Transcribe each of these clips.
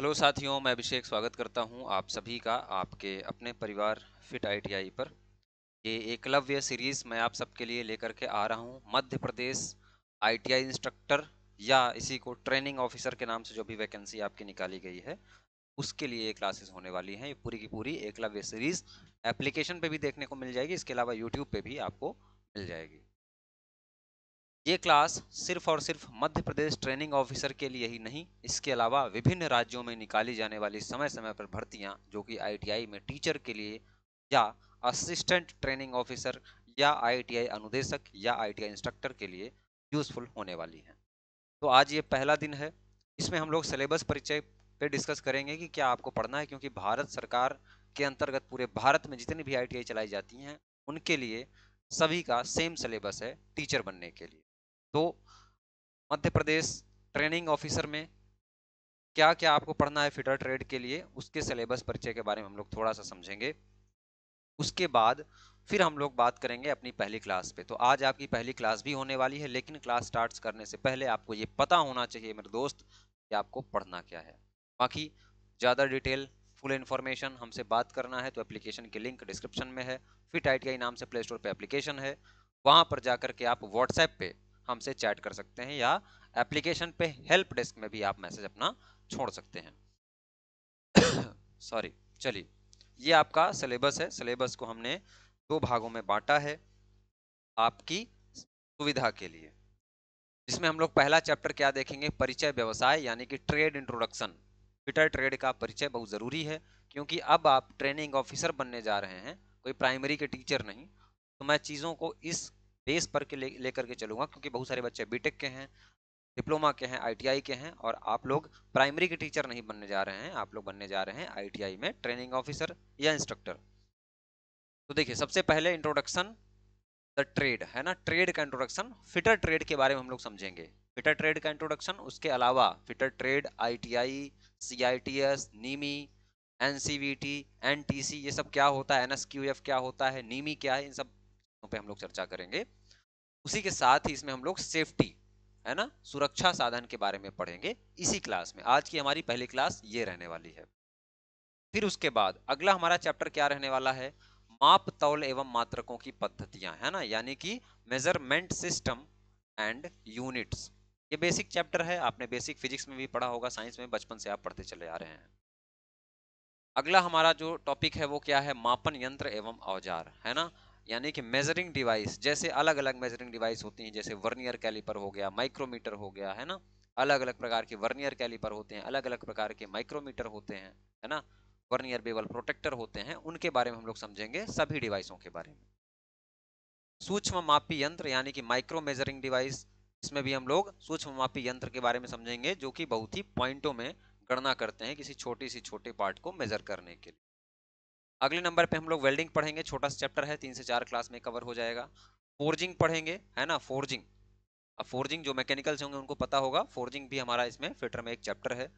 hello साथियों मैं अभिषेक स्वागत करता हूं आप सभी का आपके अपने परिवार फिट आईटीआई पर ये एकलव्य सीरीज़ मैं आप सबके लिए लेकर के आ रहा हूं मध्य प्रदेश आईटीआई इंस्ट्रक्टर या इसी को ट्रेनिंग ऑफिसर के नाम से जो भी वैकेंसी आपकी निकाली गई है उसके लिए क्लासेस होने वाली हैं ये पूरी की पूरी एकलव्य सीरीज़ एप्लीकेशन पर भी देखने को मिल जाएगी इसके अलावा यूट्यूब पर भी आपको मिल जाएगी ये क्लास सिर्फ और सिर्फ मध्य प्रदेश ट्रेनिंग ऑफिसर के लिए ही नहीं इसके अलावा विभिन्न राज्यों में निकाली जाने वाली समय समय पर भर्तियां जो कि आईटीआई में टीचर के लिए या असिस्टेंट ट्रेनिंग ऑफिसर या आईटीआई अनुदेशक या आईटीआई इंस्ट्रक्टर के लिए यूजफुल होने वाली हैं तो आज ये पहला दिन है इसमें हम लोग सिलेबस परिचय पे डिस्कस करेंगे कि क्या आपको पढ़ना है क्योंकि भारत सरकार के अंतर्गत पूरे भारत में जितनी भी आई चलाई जाती हैं उनके लिए सभी का सेम सिलेबस है टीचर बनने के लिए तो मध्य प्रदेश ट्रेनिंग ऑफिसर में क्या क्या आपको पढ़ना है फिटर ट्रेड के लिए उसके सिलेबस परिचय के बारे में हम लोग थोड़ा सा समझेंगे उसके बाद फिर हम लोग बात करेंगे अपनी पहली क्लास पे तो आज आपकी पहली क्लास भी होने वाली है लेकिन क्लास स्टार्ट करने से पहले आपको ये पता होना चाहिए मेरे दोस्त कि आपको पढ़ना क्या है बाकी ज़्यादा डिटेल फुल इन्फॉर्मेशन हमसे बात करना है तो एप्लीकेशन के लिंक डिस्क्रिप्शन में है फिट आई नाम से प्ले स्टोर पर एप्लीकेशन है वहाँ पर जाकर के आप व्हाट्सएप पे हमसे चैट कर सकते हैं या एप्लीकेशन पे हेल्प डेस्क में भी आप मैसेज अपना छोड़ सकते हैं सॉरी चलिए ये आपका सिलेबस है सिलेबस को हमने दो भागों में बांटा है आपकी सुविधा के लिए जिसमें हम लोग पहला चैप्टर क्या देखेंगे परिचय व्यवसाय यानी कि ट्रेड इंट्रोडक्शन ट्विटर ट्रेड का परिचय बहुत ज़रूरी है क्योंकि अब आप ट्रेनिंग ऑफिसर बनने जा रहे हैं कोई प्राइमरी के टीचर नहीं तो मैं चीज़ों को इस बेस पर के लेकर ले के चलूँगा क्योंकि बहुत सारे बच्चे बीटेक के हैं डिप्लोमा के हैं आईटीआई के हैं और आप लोग प्राइमरी के टीचर नहीं बनने जा रहे हैं आप लोग बनने जा रहे हैं आईटीआई में ट्रेनिंग ऑफिसर या इंस्ट्रक्टर तो देखिए सबसे पहले इंट्रोडक्शन द ट्रेड है ना ट्रेड का इंट्रोडक्शन फिटर ट्रेड के बारे में हम लोग समझेंगे फिटर ट्रेड का इंट्रोडक्शन उसके अलावा fitter trade ITI CITS NIMI NCVT NTC ये सब क्या होता है एनएसक्यूएफ क्या होता है नीमी क्या है इन सब पे हम लोग चर्चा करेंगे उसी के साथ ही इसमें हम लोग सेफ्टी है ना सुरक्षा साधन के बारे में पढ़ेंगे इसी क्लास में आज की हमारी पहली क्लास ये रहने वाली है फिर उसके बाद अगला हमारा चैप्टर क्या रहने वाला है माप तौल एवं मात्रकों की पद्धतियां है ना यानी कि मेजरमेंट सिस्टम एंड यूनिट्स ये बेसिक चैप्टर है आपने बेसिक फिजिक्स में भी पढ़ा होगा साइंस में बचपन से आप पढ़ते चले आ रहे हैं अगला हमारा जो टॉपिक है वो क्या है मापन यंत्र एवं औजार है ना यानी कि मेजरिंग डिवाइस जैसे अलग अलग मेजरिंग डिवाइस होती हैं जैसे वर्नियर कैलिपर हो गया माइक्रोमीटर हो गया है ना अलग अलग प्रकार के वर्नियर कैलिपर होते हैं अलग अलग प्रकार के माइक्रोमीटर होते हैं है ना वर्नियर बेवल प्रोटेक्टर होते हैं उनके बारे में हम लोग समझेंगे सभी डिवाइसों के बारे में सूक्ष्म मापी यंत्र यानी कि माइक्रो मेजरिंग डिवाइस इसमें भी हम लोग सूक्ष्म मापी यंत्र के बारे में समझेंगे जो कि बहुत ही पॉइंटों में गणना करते हैं किसी छोटी सी छोटे पार्ट को मेजर करने के लिए अगले नंबर पे हम लोग वेल्डिंग पढ़ेंगे छोटा सा चैप्टर है तीन से चार क्लास में कवर हो जाएगा फोर्जिंग पढ़ेंगे है ना फोर्जिंग अब फोर्जिंग जो मैकेनिकल्स होंगे उनको पता होगा फोर्जिंग भी हमारा इसमें फिटर में एक चैप्टर है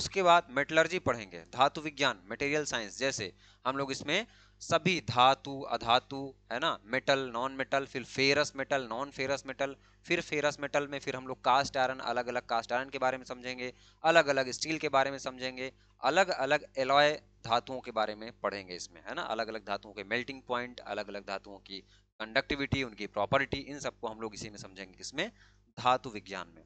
उसके बाद मेटलर्जी पढ़ेंगे धातु विज्ञान मेटेरियल साइंस जैसे हम लोग इसमें सभी धातु अधातु है ना मेटल नॉन मेटल फिर ferrous metal non ferrous metal फिर फेरस मेटल में फिर हम लोग कास्ट आयरन अलग अलग कास्ट आयरन के बारे में समझेंगे अलग अलग स्टील के बारे में समझेंगे अलग अलग एलॉय धातुओं के बारे में पढ़ेंगे इसमें है ना अलग अलग धातुओं के मेल्टिंग पॉइंट अलग अलग धातुओं की कंडक्टिविटी उनकी प्रॉपर्टी इन सबको हम लोग इसी में समझेंगे किसमें धातु विज्ञान में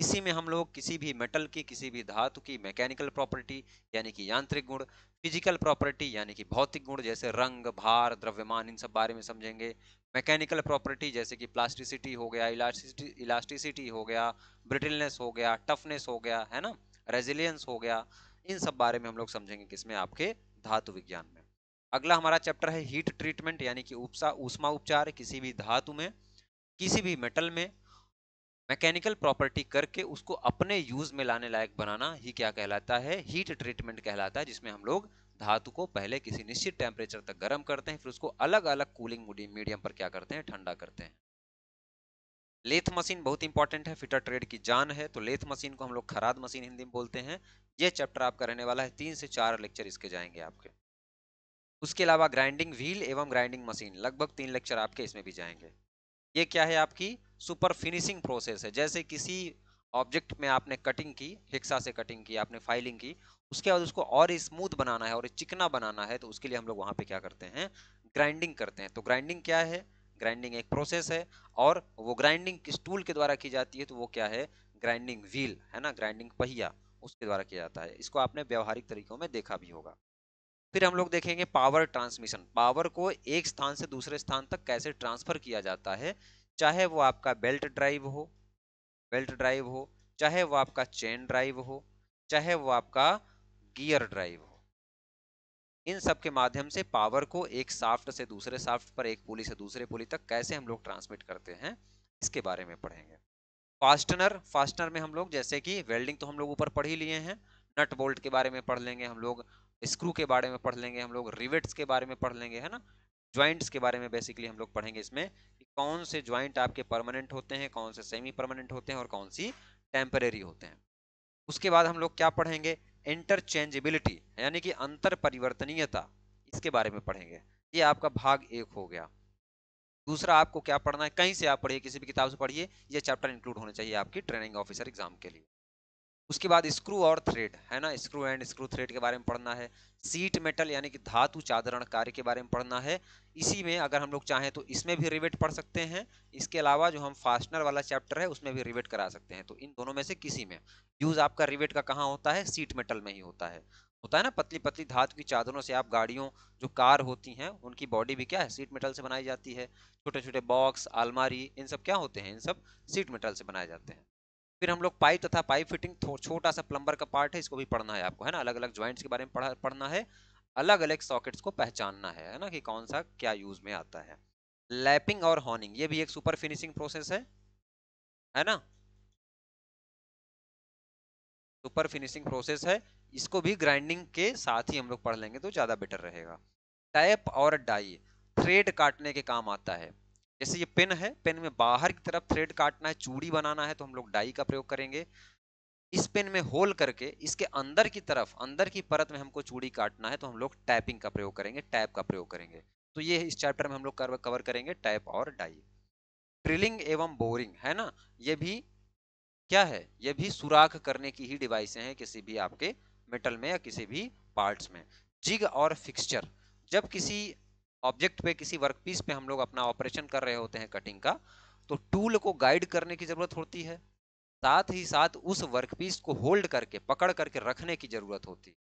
इसी में हम लोग किसी भी मेटल की किसी भी धातु की मैकेनिकल प्रॉपर्टी यानी कि यांत्रिक गुण फिजिकल प्रॉपर्टी यानी कि भौतिक गुण जैसे रंग भार द्रव्यमान इन सब बारे में समझेंगे मैकेनिकल प्रॉपर्टी जैसे कि प्लास्टिसिटी हो गया इलास्टिसिटी इलास्टिसिटी हो गया ब्रिटिलनेस हो गया टफनेस हो गया है ना रेजिलियंस हो गया इन सब बारे में हम लोग समझेंगे किसमें आपके धातु विज्ञान में अगला हमारा चैप्टर है हीट ट्रीटमेंट यानी कि उपसा उष्मा उपचार किसी भी धातु में किसी भी मेटल में मैकेनिकल प्रॉपर्टी करके उसको अपने यूज में लाने लायक बनाना ही क्या कहलाता है हीट ट्रीटमेंट कहलाता है जिसमें हम लोग धातु को पहले किसी निश्चित टेम्परेचर तक गर्म करते हैं फिर उसको अलग अलग कूलिंग मीडियम पर क्या करते हैं ठंडा करते हैं लेथ मशीन बहुत इंपॉर्टेंट है फिटर ट्रेड की जान है तो लेथ मशीन को हम लोग खराद मशीन हिंदी में बोलते हैं ये चैप्टर आपका रहने वाला है तीन से चार लेक्चर इसके जाएंगे आपके उसके अलावा ग्राइंडिंग व्हील एवं ग्राइंडिंग मशीन लगभग तीन लेक्चर आपके इसमें भी जाएंगे ये क्या है आपकी सुपर फिनिशिंग प्रोसेस है जैसे किसी ऑब्जेक्ट में आपने कटिंग की हिक्सा से कटिंग की आपने फाइलिंग की उसके बाद उसको और स्मूथ बनाना है और चिकना बनाना है तो उसके लिए हम लोग वहाँ पे क्या करते हैं ग्राइंडिंग करते हैं तो ग्राइंडिंग क्या है ग्राइंडिंग एक प्रोसेस है और वो ग्राइंडिंग किस टूल के द्वारा की जाती है तो वो क्या है ग्राइंडिंग व्हील है ना ग्राइंडिंग पहिया उसके द्वारा किया जाता है इसको आपने व्यवहारिक तरीकों में देखा भी होगा फिर हम लोग देखेंगे पावर ट्रांसमिशन पावर को एक स्थान से दूसरे स्थान तक कैसे ट्रांसफर किया जाता है चाहे वो आपका बेल्ट ड्राइव हो बेल्ट ड्राइव हो चाहे वो आपका चेन ड्राइव हो चाहे वो आपका गियर ड्राइव इन सब के माध्यम से पावर को एक साफ्ट से दूसरे साफ्ट पर एक पुली से दूसरे पुली तक कैसे हम लोग ट्रांसमिट करते हैं इसके बारे में पढ़ेंगे फास्टनर फास्टनर में हम लोग जैसे कि वेल्डिंग तो हम लोग ऊपर पढ़ ही लिए हैं नट बोल्ट के बारे में पढ़ लेंगे हम लोग स्क्रू के बारे में पढ़ लेंगे हम लोग रिवेट्स के बारे में पढ़ लेंगे है ना ज्वाइंट्स के बारे में बेसिकली हम लोग पढ़ेंगे इसमें कि कौन से ज्वाइंट आपके परमानेंट होते हैं कौन से सेमी परमानेंट होते हैं और कौन सी टेम्परेरी होते हैं उसके बाद हम लोग क्या पढ़ेंगे इंटरचेंजेबिलिटी यानी कि अंतर परिवर्तनीयता इसके बारे में पढ़ेंगे ये आपका भाग एक हो गया दूसरा आपको क्या पढ़ना है कहीं से आप पढ़िए किसी भी किताब से पढ़िए ये चैप्टर इंक्लूड होने चाहिए आपकी ट्रेनिंग ऑफिसर एग्जाम के लिए उसके बाद स्क्रू और थ्रेड है ना स्क्रू एंड स्क्रू थ्रेड के बारे में पढ़ना है सीट मेटल यानी कि धातु चादरण कार्य के बारे में पढ़ना है इसी में अगर हम लोग चाहें तो इसमें भी रिवेट पढ़ सकते हैं इसके अलावा जो हम फास्टनर वाला चैप्टर है उसमें भी रिवेट करा सकते हैं तो इन दोनों में से किसी में यूज़ आपका रिवेट का कहाँ होता है सीट मेटल में ही होता है होता है ना पतली पतली धातु की चादरों से आप गाड़ियों जो कार होती हैं उनकी बॉडी भी क्या है सीट मेटल से बनाई जाती है छोटे छोटे बॉक्स आलमारी इन सब क्या होते हैं इन सब सीट मेटल से बनाए जाते हैं फिर हम लोग पाइप तथा पाइप फिटिंग छोटा सा प्लम्बर का पार्ट है इसको भी पढ़ना है आपको है ना अलग अलग ज्वाइंट्स के बारे में पढ़ा पढ़ना है अलग अलग सॉकेट्स को पहचानना है है ना कि कौन सा क्या यूज में आता है लैपिंग और हॉर्निंग ये भी एक सुपर फिनिशिंग प्रोसेस है है ना सुपर फिनिशिंग प्रोसेस है इसको भी ग्राइंडिंग के साथ ही हम लोग पढ़ लेंगे तो ज्यादा बेटर रहेगा टैप और डाई थ्रेड काटने के काम आता है जैसे ये पेन है पेन में बाहर की तरफ थ्रेड काटना है चूड़ी बनाना है तो हम लोग डाई का प्रयोग करेंगे इस पेन में होल करके इसके अंदर की तरफ अंदर की परत में हमको चूड़ी काटना है तो हम लोग टैपिंग का प्रयोग करेंगे टैप का प्रयोग करेंगे तो ये इस चैप्टर में हम लोग कवर करेंगे टैप और डाई ट्रिलिंग एवं बोरिंग है ना ये भी क्या है ये भी सुराख करने की ही डिवाइसें हैं किसी भी आपके मेटल में या किसी भी पार्ट्स में जिग और फिक्सचर जब किसी ऑब्जेक्ट पे किसी वर्कपीस पे हम लोग अपना ऑपरेशन कर रहे होते हैं कटिंग का तो टूल को गाइड करने की जरूरत होती है साथ ही साथ उस वर्कपीस को होल्ड करके पकड़ करके रखने की जरूरत होती है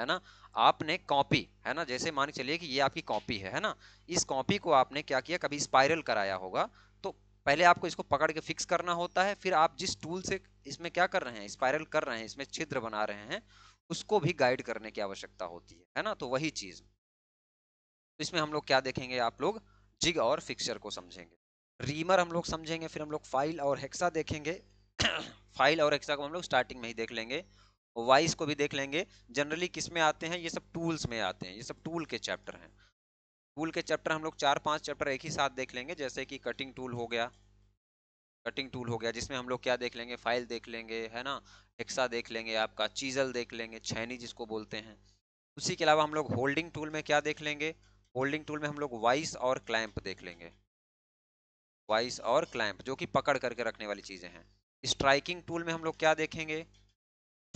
है ना आपने कॉपी है ना जैसे मान के चलिए कि ये आपकी कॉपी है है ना इस कॉपी को आपने क्या किया कभी स्पाइरल कराया होगा तो पहले आपको इसको पकड़ के फिक्स करना होता है फिर आप जिस टूल से इसमें क्या कर रहे हैं स्पाइरल कर रहे हैं इसमें छिद्र बना रहे हैं उसको भी गाइड करने की आवश्यकता होती है है ना तो वही चीज़ तो इसमें हम लोग क्या देखेंगे आप लोग जिग और फिक्सर को समझेंगे रीमर हम लोग समझेंगे फिर हम लोग फाइल और हेक्सा देखेंगे फाइल और हेक्सा को हम लोग स्टार्टिंग में ही देख लेंगे वाइस को भी देख लेंगे जनरली किस में आते हैं ये सब टूल्स में आते हैं ये सब टूल के चैप्टर हैं टूल के चैप्टर हम लोग चार पांच चैप्टर एक ही साथ देख लेंगे जैसे कि कटिंग टूल हो गया कटिंग टूल हो गया जिसमें हम लोग क्या देख लेंगे फाइल देख लेंगे है ना हेक्सा देख लेंगे आपका चीजल देख लेंगे छैनी जिसको बोलते हैं उसी के अलावा हम लोग होल्डिंग टूल में क्या देख लेंगे होल्डिंग टूल में हम लोग वाइस और क्लैंप देख लेंगे वाइस और क्लैंप जो कि पकड़ करके रखने वाली चीज़ें हैं स्ट्राइकिंग टूल में हम लोग क्या देखेंगे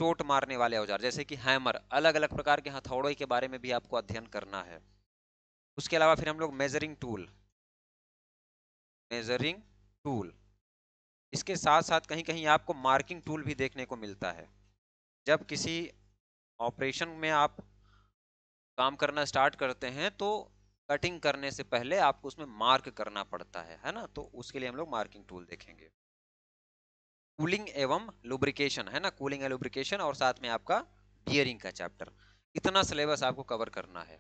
चोट मारने वाले औजार जैसे कि हैमर अलग अलग प्रकार के हथौड़े के बारे में भी आपको अध्ययन करना है उसके अलावा फिर हम लोग मेजरिंग टूल मेजरिंग टूल इसके साथ साथ कहीं कहीं आपको मार्किंग टूल भी देखने को मिलता है जब किसी ऑपरेशन में आप काम करना स्टार्ट करते हैं तो कटिंग करने से पहले आपको उसमें मार्क करना पड़ता है है ना तो उसके लिए हम लोग मार्किंग टूल देखेंगे कूलिंग एवं लुब्रिकेशन है ना कूलिंग एंड लुब्रिकेशन और साथ में आपका बियरिंग का चैप्टर इतना सिलेबस आपको कवर करना है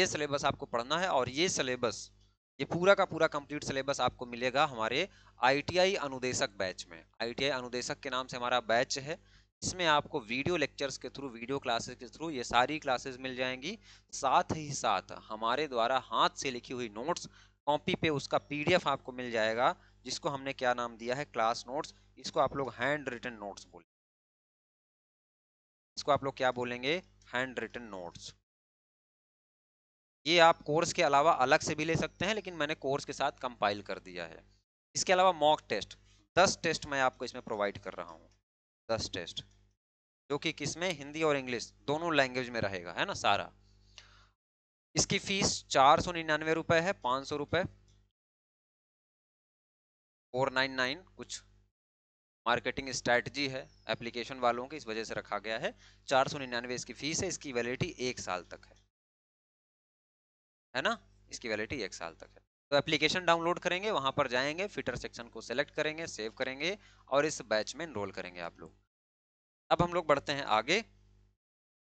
ये सिलेबस आपको पढ़ना है और ये सिलेबस ये पूरा का पूरा कंप्लीट सिलेबस आपको मिलेगा हमारे आईटीआई अनुदेशक बैच में आईटीआई अनुदेशक के नाम से हमारा बैच है इसमें आपको वीडियो लेक्चर्स के थ्रू वीडियो क्लासेस के थ्रू ये सारी क्लासेस मिल जाएंगी साथ ही साथ हमारे द्वारा हाथ से लिखी हुई नोट्स कॉपी पे उसका पीडीएफ आपको मिल जाएगा जिसको हमने क्या नाम दिया है क्लास नोट्स इसको आप लोग हैंड रिटन नोट्स बोलेंगे इसको आप लोग क्या बोलेंगे हैंड रिटन नोट्स ये आप कोर्स के अलावा अलग से भी ले सकते हैं लेकिन मैंने कोर्स के साथ कंपाइल कर दिया है इसके अलावा मॉक टेस्ट दस टेस्ट मैं आपको इसमें प्रोवाइड कर रहा हूँ दस टेस्ट जो कि किसमें हिंदी और इंग्लिश दोनों लैंग्वेज में रहेगा है ना सारा इसकी फीस चार सौ निन्यानवे रुपए है पांच सौ रुपए फोर नाइन नाइन कुछ मार्केटिंग स्ट्रैटेजी है एप्लीकेशन वालों की इस वजह से रखा गया है चार सौ निन्यानवे इसकी फीस है इसकी वैलिडिटी एक साल तक है है ना इसकी वैलिडिटी एक साल तक है तो एप्लीकेशन डाउनलोड करेंगे वहां पर जाएंगे फिटर सेक्शन को सेलेक्ट करेंगे सेव करेंगे और इस बैच में इनरोल करेंगे आप लोग अब हम लोग बढ़ते हैं आगे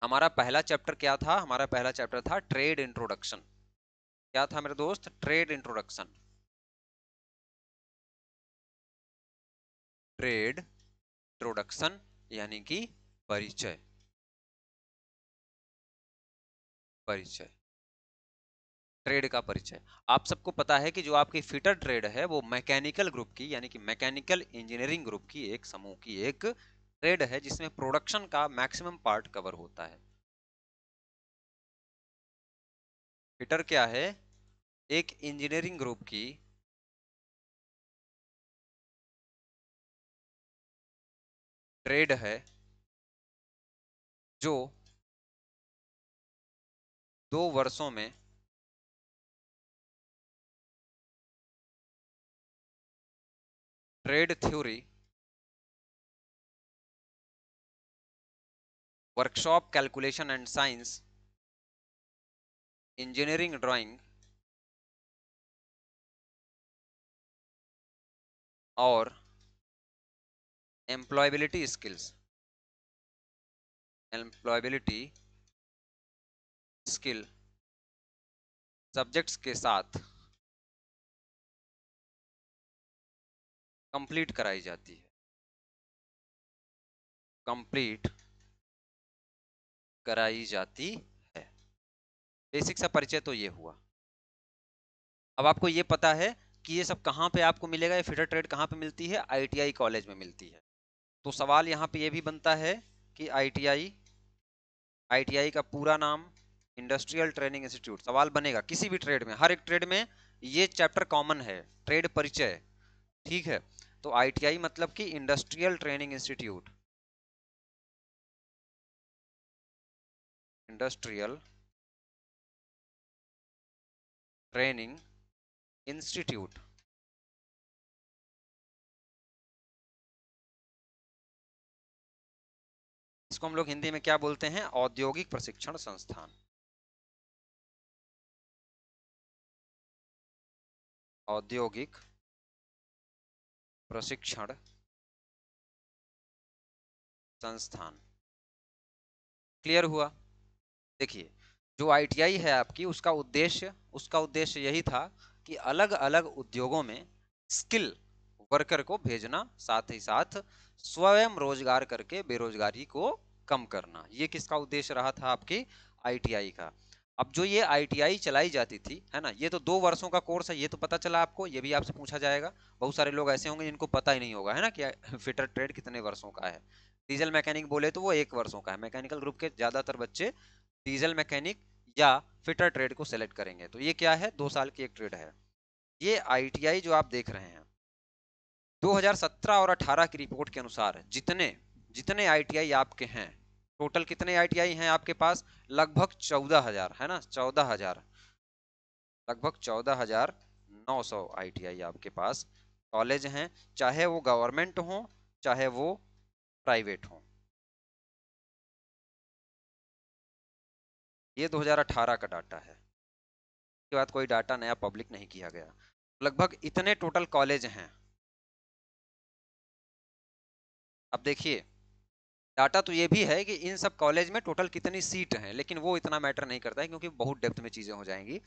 हमारा पहला चैप्टर क्या था हमारा पहला चैप्टर था ट्रेड इंट्रोडक्शन क्या था मेरे दोस्त ट्रेड इंट्रोडक्शन ट्रेड इंट्रोडक्शन यानी कि परिचय परिचय ट्रेड का परिचय आप सबको पता है कि जो आपकी फिटर ट्रेड है वो मैकेनिकल ग्रुप की यानी कि मैकेनिकल इंजीनियरिंग ग्रुप की एक समूह की एक ट्रेड है जिसमें प्रोडक्शन का मैक्सिमम पार्ट कवर होता है फिटर क्या है एक इंजीनियरिंग ग्रुप की ट्रेड है जो दो वर्षों में trade theory workshop calculation and science engineering drawing और employability skills employability skill subjects के साथ कंप्लीट कराई जाती है कंप्लीट कराई जाती है बेसिक सा परिचय तो ये हुआ अब आपको ये पता है कि ये सब कहाँ पे आपको मिलेगा ये फिटर ट्रेड कहाँ पे मिलती है आईटीआई कॉलेज में मिलती है तो सवाल यहाँ पे ये भी बनता है कि आईटीआई आईटीआई का पूरा नाम इंडस्ट्रियल ट्रेनिंग इंस्टीट्यूट सवाल बनेगा किसी भी ट्रेड में हर एक ट्रेड में ये चैप्टर कॉमन है ट्रेड परिचय ठीक है तो आईटीआई मतलब कि industrial training institute industrial training institute इसको हम लोग हिंदी में क्या बोलते हैं औद्योगिक प्रशिक्षण संस्थान औद्योगिक प्रशिक्षण संस्थान क्लियर हुआ देखिए जो आईटीआई है आपकी उसका उद्देश्य उसका उद्देश्य यही था कि अलग अलग उद्योगों में स्किल वर्कर को भेजना साथ ही साथ स्वयं रोजगार करके बेरोजगारी को कम करना ये किसका उद्देश्य रहा था आपकी आईटीआई का अब जो ये आईटीआई चलाई जाती थी है ना ये तो दो वर्षों का कोर्स है ये तो पता चला आपको ये भी आपसे पूछा जाएगा बहुत सारे लोग ऐसे होंगे जिनको पता ही नहीं होगा है ना कि फिटर ट्रेड कितने वर्षों का है डीजल मैकेनिक बोले तो वो एक वर्षों का है मैकेनिकल ग्रुप के ज़्यादातर बच्चे डीजल मैकेनिक या फिटर ट्रेड को सेलेक्ट करेंगे तो ये क्या है दो साल की एक ट्रेड है ये आईटीआई जो आप देख रहे हैं 2017 और 18 की रिपोर्ट के अनुसार जितने जितने आईटीआई आपके हैं टोटल कितने आईटीआई हैं आपके पास लगभग चौदह हजार है ना चौदह हजार लगभग चौदह हजार नौ सौ आई आपके पास कॉलेज हैं चाहे वो गवर्नमेंट हो चाहे वो प्राइवेट हों ये 2018 का डाटा है इसके बाद कोई डाटा नया पब्लिक नहीं किया गया लगभग इतने टोटल कॉलेज हैं अब देखिए डाटा तो ये भी है कि इन सब कॉलेज में टोटल कितनी सीट हैं लेकिन वो इतना मैटर नहीं करता है क्योंकि बहुत डेप्थ में चीज़ें हो जाएंगी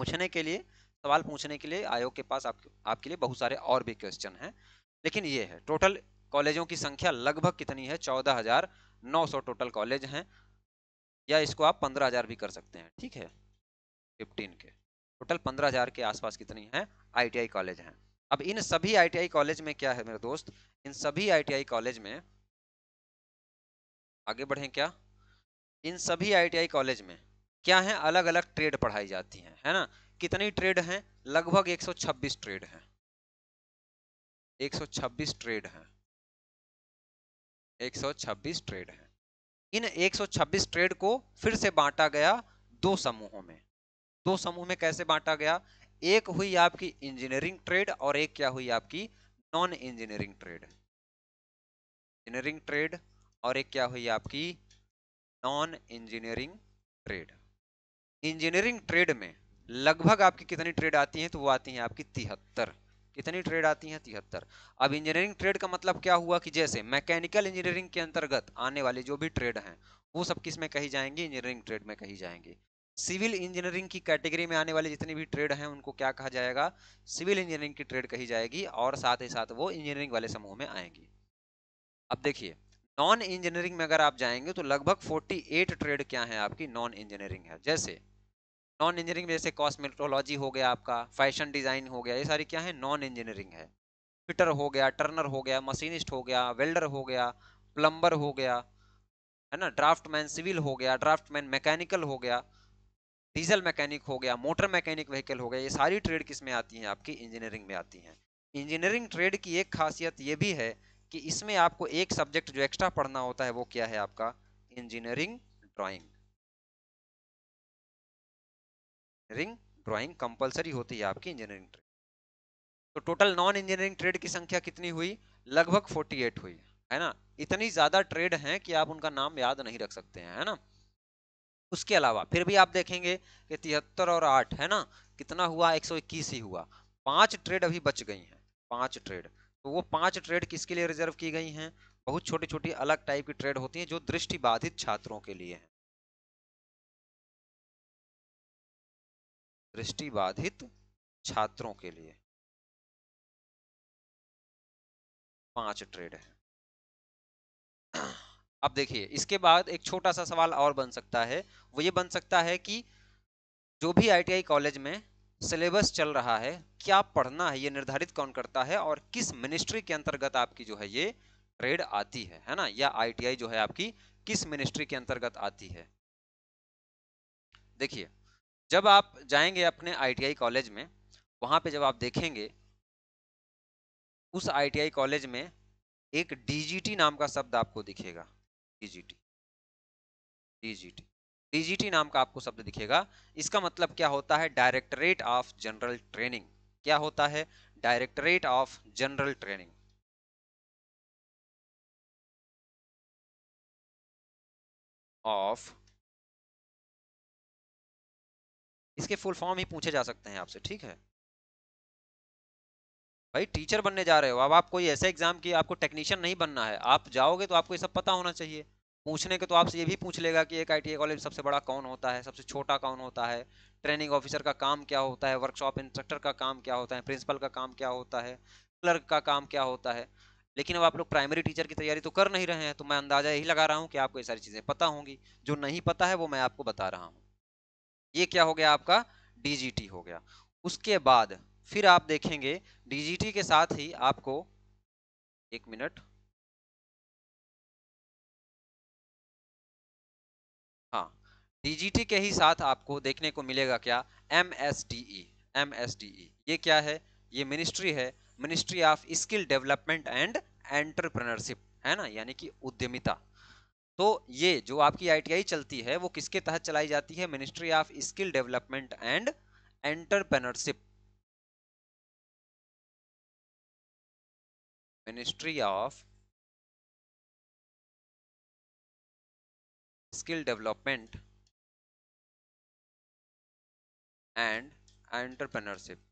पूछने के लिए सवाल पूछने के लिए आयोग के पास आप, आपके लिए बहुत सारे और भी क्वेश्चन हैं लेकिन ये है टोटल कॉलेजों की संख्या लगभग कितनी है चौदह हज़ार नौ सौ टोटल कॉलेज हैं या इसको आप पंद्रह हजार भी कर सकते हैं ठीक है फिफ्टीन के टोटल पंद्रह हजार के आसपास कितनी हैं आईटीआई कॉलेज हैं अब इन सभी आईटीआई कॉलेज में क्या है मेरे दोस्त इन सभी आईटीआई कॉलेज में आगे बढ़ें क्या इन सभी आईटीआई कॉलेज में क्या है अलग अलग ट्रेड पढ़ाई जाती हैं है ना कितनी ट्रेड हैं लगभग छब्बीस ट्रेड हैं छब्बीस ट्रेड हैं छब्बीस ट्रेड हैं इन 126 ट्रेड को फिर से बांटा गया दो समूहों में दो समूह में कैसे बांटा गया एक हुई आपकी इंजीनियरिंग ट्रेड और एक क्या हुई आपकी non engineering trade engineering trade और एक क्या हुई आपकी non engineering trade engineering trade में लगभग आपकी कितनी ट्रेड आती हैं तो वो आती हैं आपकी तिहत्तर कितनी ट्रेड आती हैं तिहत्तर अब इंजीनियरिंग ट्रेड का मतलब क्या हुआ कि जैसे मैकेनिकल इंजीनियरिंग के अंतर्गत आने वाली जो भी ट्रेड हैं वो सब किस में कही जाएंगी इंजीनियरिंग ट्रेड में कही जाएंगी सिविल इंजीनियरिंग की कैटेगरी में आने वाले जितनी भी ट्रेड हैं उनको क्या कहा जाएगा सिविल इंजीनियरिंग की ट्रेड कही जाएगी और साथ ही साथ वो इंजीनियरिंग वाले समूह में आएंगी अब देखिए नॉन इंजीनियरिंग में अगर आप जाएंगे तो लगभग 48 ट्रेड क्या है आपकी नॉन इंजीनियरिंग है जैसे नॉन इंजीनियरिंग जैसे कॉस्मेटोलॉजी हो गया आपका फैशन डिज़ाइन हो गया ये सारी क्या है नॉन इंजीनियरिंग है फिटर हो गया टर्नर हो गया मशीनिस्ट हो गया वेल्डर हो गया प्लम्बर हो गया है ना ड्राफ्टमैन सिविल हो गया ड्राफ्टमैन मैकेनिकल हो गया डीजल मैकेनिक हो गया मोटर मैकेनिक व्हीकल हो गया ये सारी ट्रेड किस में आती हैं आपकी इंजीनियरिंग में आती हैं इंजीनियरिंग ट्रेड की एक खासियत ये भी है कि इसमें आपको एक सब्जेक्ट जो एक्स्ट्रा पढ़ना होता है वो क्या है आपका engineering drawing engineering drawing compulsory होती है आपकी इंजीनियरिंग ट्रेड तो टोटल नॉन इंजीनियरिंग ट्रेड की संख्या कितनी हुई लगभग 48 हुई है ना इतनी ज्यादा ट्रेड हैं कि आप उनका नाम याद नहीं रख सकते हैं है ना उसके अलावा फिर भी आप देखेंगे कि तिहत्तर और आठ है ना कितना हुआ एक ही हुआ पांच ट्रेड अभी बच गई हैं पांच ट्रेड तो वो पांच ट्रेड किसके लिए रिजर्व की गई हैं बहुत छोटी छोटी अलग टाइप की ट्रेड होती हैं जो दृष्टि बाधित छात्रों के लिए है दृष्टिबाधित छात्रों के लिए पांच ट्रेड है अब देखिए इसके बाद एक छोटा सा सवाल और बन सकता है वो ये बन सकता है कि जो भी आईटीआई कॉलेज में सिलेबस चल रहा है क्या पढ़ना है ये निर्धारित कौन करता है और किस मिनिस्ट्री के अंतर्गत आपकी जो है ये ट्रेड आती है है ना या आईटीआई जो है आपकी किस मिनिस्ट्री के अंतर्गत आती है देखिए जब आप जाएंगे अपने आईटीआई कॉलेज में वहाँ पे जब आप देखेंगे उस आईटीआई कॉलेज में एक डीजीटी नाम का शब्द आपको दिखेगा डीजीटी डीजीटी डीजीटी नाम का आपको शब्द दिखेगा इसका मतलब क्या होता है डायरेक्टरेट ऑफ जनरल ट्रेनिंग क्या होता है directorate of general training of इसके फुल फॉर्म ही पूछे जा सकते हैं आपसे ठीक है भाई टीचर बनने जा रहे हो अब आप कोई ऐसे एग्जाम की आपको टेक्नीशियन नहीं बनना है आप जाओगे तो आपको ये सब पता होना चाहिए पूछने के तो आपसे ये भी पूछ लेगा कि एक आई कॉलेज सबसे बड़ा कौन होता है सबसे छोटा कौन होता है ट्रेनिंग ऑफिसर का काम क्या होता है वर्कशॉप इंस्ट्रक्टर का काम क्या होता है प्रिंसिपल का काम क्या होता है क्लर्क का काम क्या होता है लेकिन अब आप लोग प्राइमरी टीचर की तैयारी तो कर नहीं रहे हैं तो मैं अंदाज़ा यही लगा रहा हूँ कि आपको ये सारी चीज़ें पता होंगी जो नहीं पता है वो मैं आपको बता रहा हूँ ये क्या हो गया आपका डीजीटी हो गया उसके बाद फिर आप देखेंगे डीजीटी के साथ ही आपको एक मिनट हाँ डीजीटी के ही साथ आपको देखने को मिलेगा क्या M S D E M S D E ये क्या है ये मिनिस्ट्री है ministry of skill development and entrepreneurship है ना यानी कि उद्यमिता तो ये जो आपकी आईटीआई चलती है वो किसके तहत चलाई जाती है ministry of skill development and entrepreneurship ministry of skill development and entrepreneurship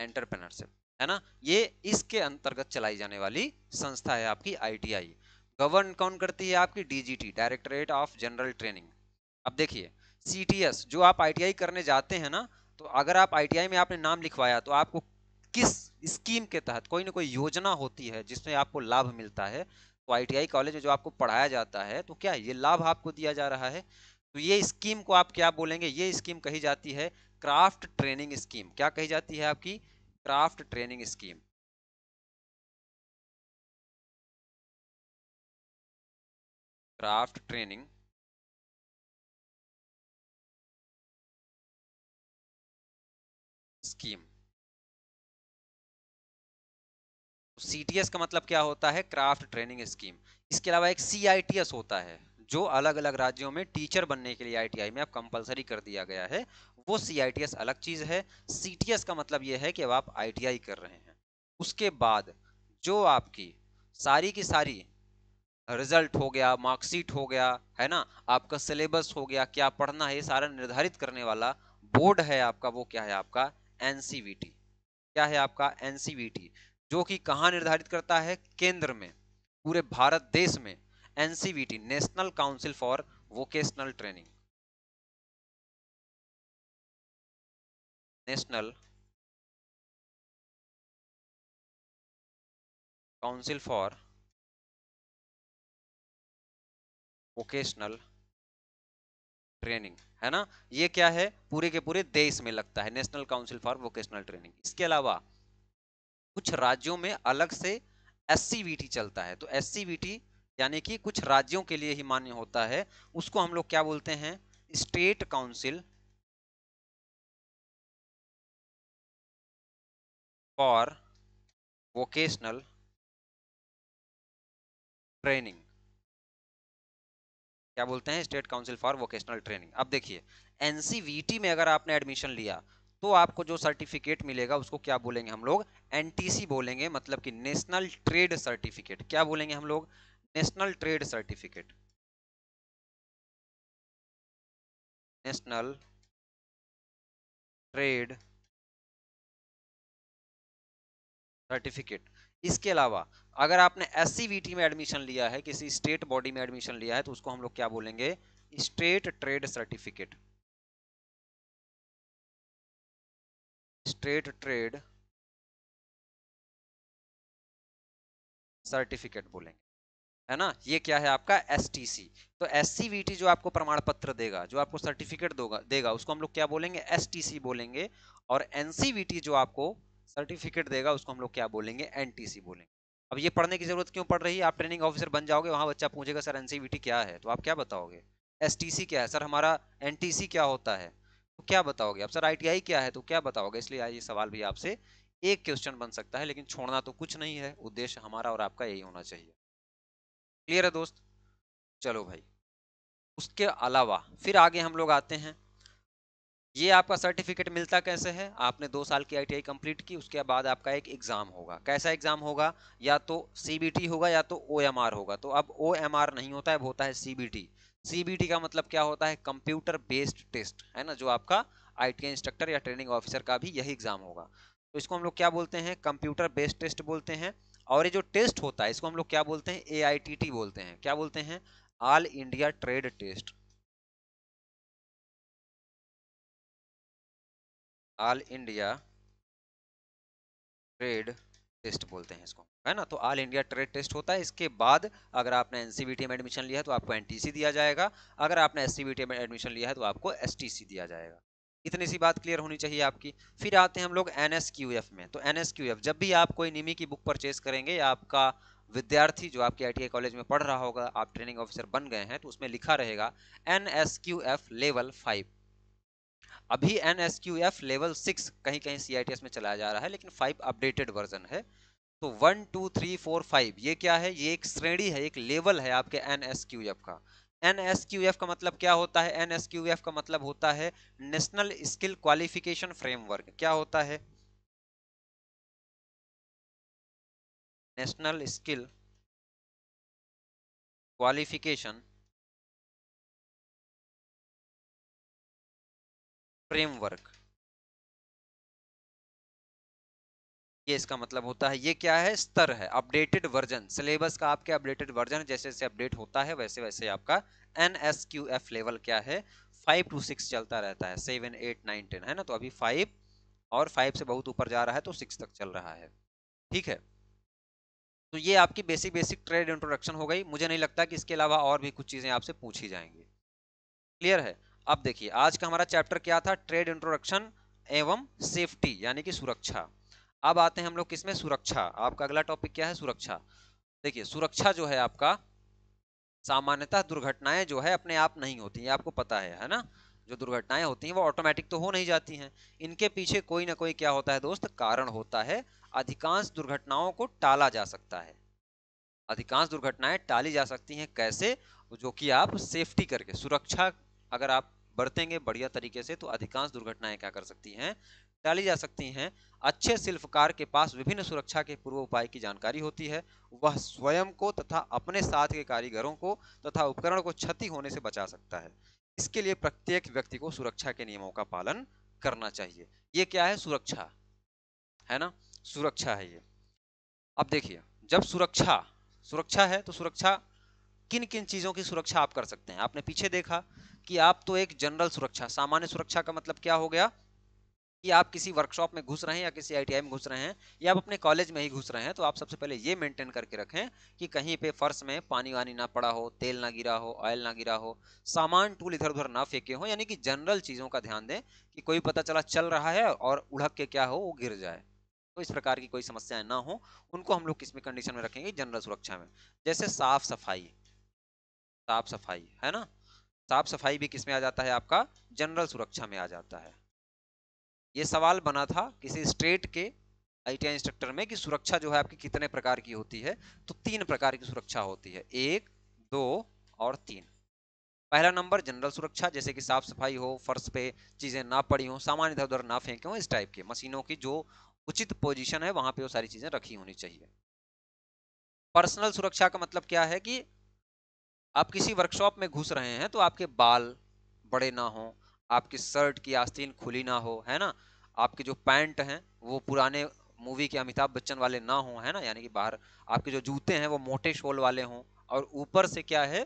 entrepreneurship है ना ये इसके अंतर्गत चलाई जाने वाली संस्था है आपकी आईटीआई गवर्न कौन करती है आपकी DGT directorate of general training अब देखिए सीटीएस जो आप आईटीआई करने जाते हैं ना तो अगर आप आईटीआई में आपने नाम लिखवाया तो आपको किस स्कीम के तहत कोई ना कोई योजना होती है जिसमें आपको लाभ मिलता है तो आई कॉलेज में जो आपको पढ़ाया जाता है तो क्या ये लाभ आपको दिया जा रहा है तो ये स्कीम को आप क्या बोलेंगे ये स्कीम कही जाती है क्राफ्ट ट्रेनिंग स्कीम क्या कही जाती है आपकी craft training scheme craft training scheme CTS का मतलब क्या होता है क्राफ्ट ट्रेनिंग स्कीम इसके अलावा एक सीआईटीएस होता है जो अलग अलग राज्यों में टीचर बनने के लिए आईटीआई में अब कंपलसरी कर दिया गया है वो सीआईटीएस अलग चीज है सीटीएस का मतलब यह है कि अब आप आईटीआई कर रहे हैं उसके बाद जो आपकी सारी की सारी रिजल्ट हो गया मार्कशीट हो गया है ना आपका सिलेबस हो गया क्या पढ़ना है ये सारा निर्धारित करने वाला बोर्ड है आपका वो क्या है आपका एनसीवीटी क्या है आपका एनसीवीटी जो कि कहाँ निर्धारित करता है केंद्र में पूरे भारत देश में NCVT national council for vocational training national council for vocational training है ना ये क्या है पूरे के पूरे देश में लगता है national council for vocational training इसके अलावा कुछ राज्यों में अलग से एस चलता है तो एस यानी कि कुछ राज्यों के लिए ही मान्य होता है उसको हम लोग क्या बोलते हैं state council for vocational training क्या बोलते हैं state council for vocational training अब देखिए एनसीवीटी में अगर आपने एडमिशन लिया तो आपको जो सर्टिफिकेट मिलेगा उसको क्या बोलेंगे हम लोग एनटीसी बोलेंगे मतलब कि नेशनल ट्रेड सर्टिफिकेट क्या बोलेंगे हम लोग national trade certificate national trade certificate इसके अलावा अगर आपने एस सी में एडमिशन लिया है किसी स्टेट बॉडी में एडमिशन लिया है तो उसको हम लोग क्या बोलेंगे state trade certificate state trade certificate बोलेंगे है ना ये क्या है आपका एस तो एस जो आपको प्रमाण पत्र देगा जो आपको सर्टिफिकेट देगा उसको हम लोग क्या बोलेंगे एस बोलेंगे और एनसीवीटी जो आपको सर्टिफिकेट देगा उसको हम लोग क्या बोलेंगे एनटीसी बोलेंगे अब ये पढ़ने की जरूरत क्यों पड़ रही है आप ट्रेनिंग ऑफिसर बन जाओगे वहाँ बच्चा पूछेगा सर एनसीवीटी e क्या है तो आप क्या बताओगे एसटीसी क्या है सर हमारा एनटीसी क्या होता है तो क्या बताओगे अब सर आईटीआई क्या है तो क्या बताओगे इसलिए ये सवाल भी आपसे एक क्वेश्चन बन सकता है लेकिन छोड़ना तो कुछ नहीं है उद्देश्य हमारा और आपका यही होना चाहिए क्लियर है दोस्त चलो भाई उसके अलावा फिर आगे हम लोग आते हैं ये आपका सर्टिफिकेट मिलता कैसे है आपने दो साल की आईटीआई कंप्लीट की उसके बाद आपका एक एग्ज़ाम होगा कैसा एग्ज़ाम होगा या तो सीबीटी होगा या तो ओएमआर होगा तो अब ओएमआर नहीं होता है वो होता है सीबीटी सीबीटी का मतलब क्या होता है कंप्यूटर बेस्ड टेस्ट है ना जो आपका आईटीआई इंस्ट्रक्टर या ट्रेनिंग ऑफिसर का भी यही एग्ज़ाम होगा तो इसको हम लोग क्या बोलते हैं कंप्यूटर बेस्ड टेस्ट बोलते हैं और ये जो टेस्ट होता है इसको हम लोग क्या बोलते हैं ए बोलते हैं क्या बोलते हैं all India trade test all India trade test बोलते हैं इसको है ना तो ऑल इंडिया ट्रेड टेस्ट होता है इसके बाद अगर आपने एनसीबीटी में एडमिशन लिया है तो आपको एनटीसी दिया जाएगा अगर आपने एससीबीटी में एडमिशन लिया है तो आपको एसटीसी दिया जाएगा इतनी सी बात क्लियर होनी चाहिए आपकी फिर आते हैं हम लोग एन में तो एन जब भी आप कोई निमी की बुक परचेज करेंगे या आपका विद्यार्थी जो आपके आई कॉलेज में पढ़ रहा होगा आप ट्रेनिंग ऑफिसर बन गए हैं तो उसमें लिखा रहेगा एन लेवल फाइव अभी N S Q F level six कहीं कहीं सी आई टी एस में चलाया जा रहा है लेकिन फाइव अपडेटेड वर्जन है तो one two three four five ये क्या है ये एक श्रेणी है एक लेवल है आपके एन एस क्यू एफ का एन एस क्यू एफ का मतलब क्या होता है एन एस क्यू एफ का मतलब होता है नेशनल स्किल क्वालिफिकेशन फ्रेमवर्क क्या होता है नेशनल स्किल क्वालिफिकेशन फ्रेमवर्क ये इसका मतलब होता है ये क्या है स्तर है अपडेटेड वर्जन सिलेबस का आपके अपडेटेड वर्जन जैसे जैसे अपडेट होता है वैसे वैसे आपका N S Q F level क्या है फाइव टू सिक्स चलता रहता है सेवन एट नाइन टेन है ना तो अभी फाइव और फाइव से बहुत ऊपर जा रहा है तो सिक्स तक चल रहा है ठीक है तो ये आपकी बेसिक बेसिक ट्रेड इंट्रोडक्शन हो गई मुझे नहीं लगता कि इसके अलावा और भी कुछ चीज़ें आपसे पूछी जाएंगी क्लियर है अब देखिए आज का हमारा चैप्टर क्या था ट्रेड इंट्रोडक्शन एवं सेफ्टी यानी कि सुरक्षा अब आते हैं हम लोग किसमें सुरक्षा आपका अगला टॉपिक क्या है सुरक्षा देखिए सुरक्षा जो है आपका सामान्यतः दुर्घटनाएं जो है अपने आप नहीं होती है आपको पता है है ना जो दुर्घटनाएं होती हैं वो ऑटोमेटिक तो हो नहीं जाती हैं इनके पीछे कोई ना कोई क्या होता है दोस्त कारण होता है अधिकांश दुर्घटनाओं को टाला जा सकता है अधिकांश दुर्घटनाएं टाली जा सकती हैं कैसे जो कि आप सेफ्टी करके सुरक्षा अगर आप बरतेंगे बढ़िया तरीके से तो अधिकांश दुर्घटनाएं क्या कर सकती हैं टाली जा सकती हैं अच्छे शिल्पकार के पास विभिन्न सुरक्षा के पूर्व उपाय की जानकारी होती है वह स्वयं को तथा अपने साथ के कारीगरों को तथा उपकरण को क्षति होने से बचा सकता है इसके लिए प्रत्येक व्यक्ति को सुरक्षा के नियमों का पालन करना चाहिए ये क्या है सुरक्षा है ना सुरक्षा है ये अब देखिए जब सुरक्षा सुरक्षा है तो सुरक्षा किन किन चीज़ों की सुरक्षा आप कर सकते हैं आपने पीछे देखा कि आप तो एक जनरल सुरक्षा सामान्य सुरक्षा का मतलब क्या हो गया कि आप किसी वर्कशॉप में घुस रहे हैं या किसी आईटीआई में घुस रहे हैं या आप अपने कॉलेज में ही घुस रहे हैं तो आप सबसे पहले ये मेंटेन करके रखें कि कहीं पे फर्श में पानी वानी ना पड़ा हो तेल ना गिरा हो ऑयल ना गिरा हो सामान टूल इधर उधर ना फेंके हो यानी कि जनरल चीज़ों का ध्यान दें कि कोई पता चला चल रहा है और उड़क के क्या हो वो गिर जाए तो इस प्रकार की कोई समस्याएं ना हो उनको हम लोग किस में कंडीशन में रखेंगे जनरल सुरक्षा में जैसे साफ सफाई साफ सफाई है ना साफ सफाई भी किस में आ जाता है आपका जनरल सुरक्षा में आ जाता है ये सवाल बना था किसी स्टेट के आईटीआई इंस्ट्रक्टर में कि सुरक्षा जो है आपकी कितने प्रकार की होती है तो तीन प्रकार की सुरक्षा होती है एक दो और तीन पहला नंबर जनरल सुरक्षा जैसे कि साफ सफाई हो फर्श पे चीजें ना पड़ी हो सामान इधर उधर ना फेंके हो इस टाइप के मशीनों की जो उचित पोजीशन है वहां पे वो सारी चीजें रखी होनी चाहिए पर्सनल सुरक्षा का मतलब क्या है कि आप किसी वर्कशॉप में घुस रहे हैं तो आपके बाल बड़े ना हों आपके शर्ट की आस्तीन खुली ना हो है ना आपके जो पैंट हैं वो पुराने मूवी के अमिताभ बच्चन वाले ना हों है ना यानी कि बाहर आपके जो जूते हैं वो मोटे शोल वाले हों और ऊपर से क्या है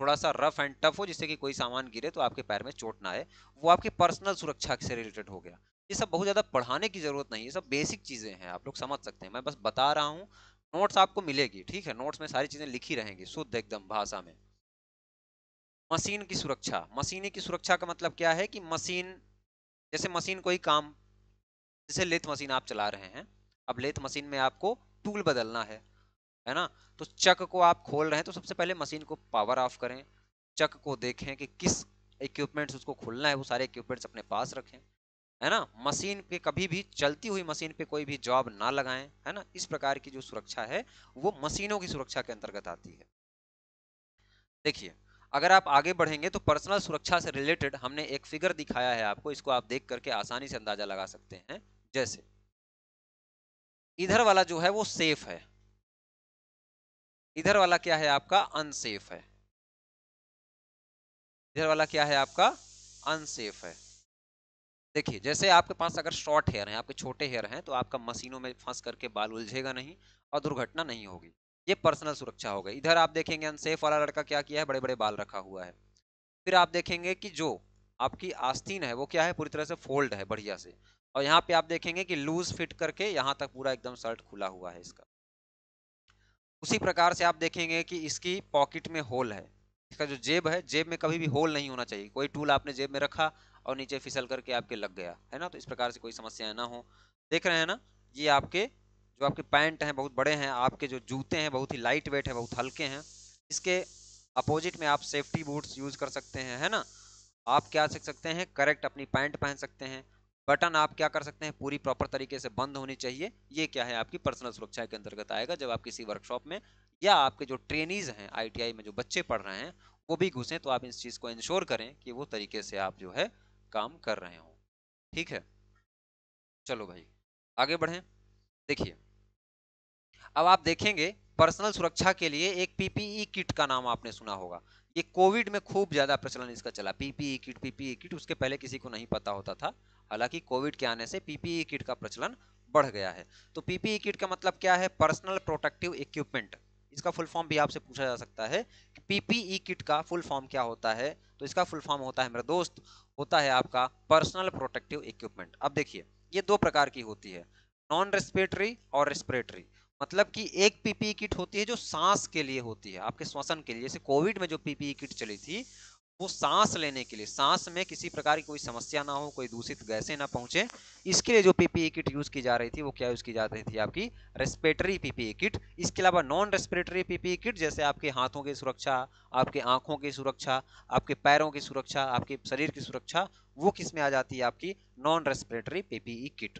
थोड़ा सा रफ एंड टफ हो जिससे कि कोई सामान गिरे तो आपके पैर में चोट ना आए वो आपकी पर्सनल सुरक्षा से रिलेटेड हो गया ये सब बहुत ज़्यादा पढ़ाने की ज़रूरत नहीं है सब बेसिक चीज़ें हैं आप लोग समझ सकते हैं मैं बस बता रहा हूँ नोट्स आपको मिलेगी ठीक है नोट्स में सारी चीजें लिखी रहेंगी शुद्ध एकदम भाषा में मशीन की सुरक्षा मशीनी की सुरक्षा का मतलब क्या है कि मशीन जैसे मशीन कोई काम जैसे लेथ मशीन आप चला रहे हैं अब लेथ मशीन में आपको टूल बदलना है है ना तो चक को आप खोल रहे हैं तो सबसे पहले मशीन को पावर ऑफ करें चक को देखें कि किस इक्विपमेंट्स उसको खोलना है वो सारे इक्विपमेंट्स अपने पास रखें है ना मशीन पे कभी भी चलती हुई मशीन पे कोई भी जॉब ना लगाएं है ना इस प्रकार की जो सुरक्षा है वो मशीनों की सुरक्षा के अंतर्गत आती है देखिए अगर आप आगे बढ़ेंगे तो पर्सनल सुरक्षा से रिलेटेड हमने एक फिगर दिखाया है आपको इसको आप देख करके आसानी से अंदाजा लगा सकते हैं जैसे इधर वाला जो है वो सेफ है इधर वाला क्या है आपका अनसेफ है इधर वाला क्या है आपका अनसेफ है देखिए जैसे आपके पास अगर शॉर्ट हेयर है आपके छोटे हेयर हैं तो आपका मशीनों में फंस करके बाल उलझेगा नहीं और दुर्घटना नहीं होगी ये पर्सनल सुरक्षा हो गई इधर आप देखेंगे अनसेफ वाला लड़का क्या किया है बड़े बड़े बाल रखा हुआ है फिर आप देखेंगे कि जो आपकी आस्तीन है वो क्या है पूरी तरह से फोल्ड है बढ़िया से और यहाँ पे आप देखेंगे कि लूज फिट करके यहाँ तक पूरा एकदम शर्ट खुला हुआ है इसका उसी प्रकार से आप देखेंगे कि इसकी पॉकेट में होल है इसका जो जेब है जेब में कभी भी होल नहीं होना चाहिए कोई टूल आपने जेब में रखा और नीचे फिसल करके आपके लग गया है ना तो इस प्रकार से कोई समस्या ना हो देख रहे हैं ना ये आपके जो आपके पैंट हैं बहुत बड़े हैं आपके जो जूते हैं बहुत ही लाइट वेट है बहुत हल्के हैं इसके अपोजिट में आप सेफ्टी बूट्स यूज़ कर सकते हैं है ना आप क्या सीख सकते हैं करेक्ट अपनी पैंट पहन सकते हैं बटन आप क्या कर सकते हैं पूरी प्रॉपर तरीके से बंद होनी चाहिए ये क्या है आपकी पर्सनल सुरक्षा के अंतर्गत आएगा जब आप किसी वर्कशॉप में या आपके जो ट्रेनीज हैं आईटीआई में जो बच्चे पढ़ रहे हैं वो भी घुसें तो आप इस चीज़ को इंश्योर करें कि वो तरीके से आप जो है काम कर रहे हो ठीक है चलो भाई आगे बढ़ें देखिए अब आप देखेंगे पर्सनल सुरक्षा के लिए एक पीपीई किट का नाम आपने सुना होगा ये कोविड में खूब ज्यादा प्रचलन इसका चला पीपीई किट पीपीई किट उसके पहले किसी को नहीं पता होता था हालांकि कोविड के आने से पीपीई किट का प्रचलन बढ़ गया है तो पीपीई किट का मतलब क्या है पर्सनल प्रोटेक्टिव इक्विपमेंट इसका फुल फॉर्म भी आपसे पूछा जा सकता है कि पीपीई किट e का फुल फॉर्म क्या होता है तो इसका फुल फॉर्म होता है मेरा दोस्त होता है आपका पर्सनल प्रोटेक्टिव इक्विपमेंट अब देखिए ये दो प्रकार की होती है नॉन रेस्पिरेटरी और रेस्पिरेटरी मतलब कि एक पीपीई किट e होती है जो सांस के लिए होती है आपके श्वसन के लिए जैसे कोविड में जो पीपीई किट e चली थी वो सांस लेने के लिए सांस में किसी प्रकार की कोई समस्या ना हो कोई दूषित गैसें ना पहुंचे इसके लिए जो पीपीई किट यूज की जा रही थी वो क्या यूज की जा रही थी आपकी रेस्पिरेटरी पीपीई किट इसके अलावा नॉन रेस्पिरेटरी पीपीई किट जैसे आपके हाथों की सुरक्षा आपके आंखों की सुरक्षा आपके पैरों की सुरक्षा आपके शरीर की सुरक्षा वो किस में आ जाती है आपकी नॉन रेस्पिरेटरी पीपीई किट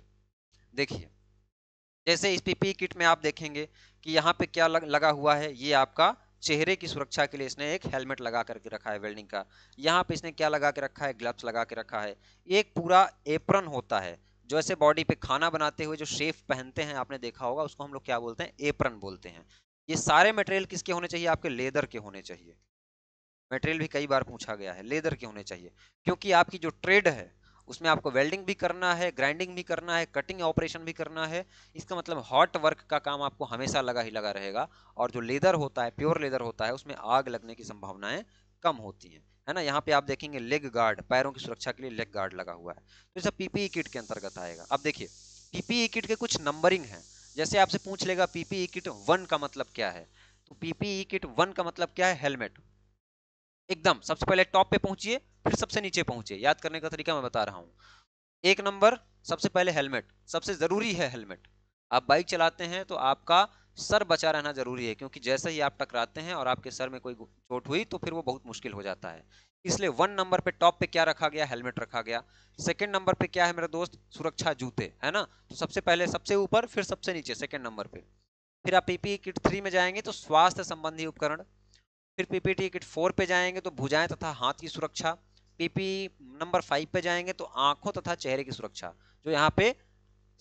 देखिए जैसे इस पीपीई e किट में आप देखेंगे कि यहाँ पे क्या लगा हुआ है ये आपका चेहरे की सुरक्षा के लिए इसने एक हेलमेट लगा करके रखा है वेल्डिंग का यहाँ पे इसने क्या लगा के रखा है ग्लव्स लगा के रखा है एक पूरा एप्रन होता है जो ऐसे बॉडी पे खाना बनाते हुए जो शेफ पहनते हैं आपने देखा होगा उसको हम लोग क्या बोलते हैं एप्रन बोलते हैं ये सारे मटेरियल किसके होने चाहिए आपके लेदर के होने चाहिए मटेरियल भी कई बार पूछा गया है लेदर के होने चाहिए क्योंकि आपकी जो ट्रेड है उसमें आपको वेल्डिंग भी करना है ग्राइंडिंग भी करना है कटिंग ऑपरेशन भी करना है इसका मतलब हॉट वर्क का काम आपको हमेशा लगा ही लगा रहेगा और जो लेदर होता है प्योर लेदर होता है उसमें आग लगने की संभावनाएं कम होती हैं है ना यहाँ पे आप देखेंगे लेग गार्ड पैरों की सुरक्षा के लिए लेग गार्ड लगा हुआ है तो सब पीपीई किट के अंतर्गत आएगा अब देखिए पीपीई किट e के कुछ नंबरिंग है जैसे आपसे पूछ लेगा पीपीई किट वन का मतलब क्या है तो पीपीई किट वन का मतलब क्या है हेलमेट एकदम सबसे पहले टॉप पे पहुंचिए फिर सबसे नीचे पहुंचिए याद करने का तरीका मैं बता रहा हूँ एक नंबर सबसे पहले हेलमेट सबसे जरूरी है हेलमेट आप बाइक चलाते हैं तो आपका सर बचा रहना जरूरी है क्योंकि जैसे ही आप टकराते हैं और आपके सर में कोई चोट हुई तो फिर वो बहुत मुश्किल हो जाता है इसलिए वन नंबर पे टॉप पे क्या रखा गया हेलमेट रखा गया सेकंड नंबर पे क्या है मेरा दोस्त सुरक्षा जूते है ना तो सबसे पहले सबसे ऊपर फिर सबसे नीचे सेकंड नंबर पे फिर आप पीपी किट थ्री में जाएंगे तो स्वास्थ्य संबंधी उपकरण फिर पीपीटी किट फोर पे जाएंगे तो भुजाएं तथा हाथ की सुरक्षा पीपी नंबर फाइव पे जाएंगे तो आंखों तथा चेहरे की सुरक्षा जो यहाँ पे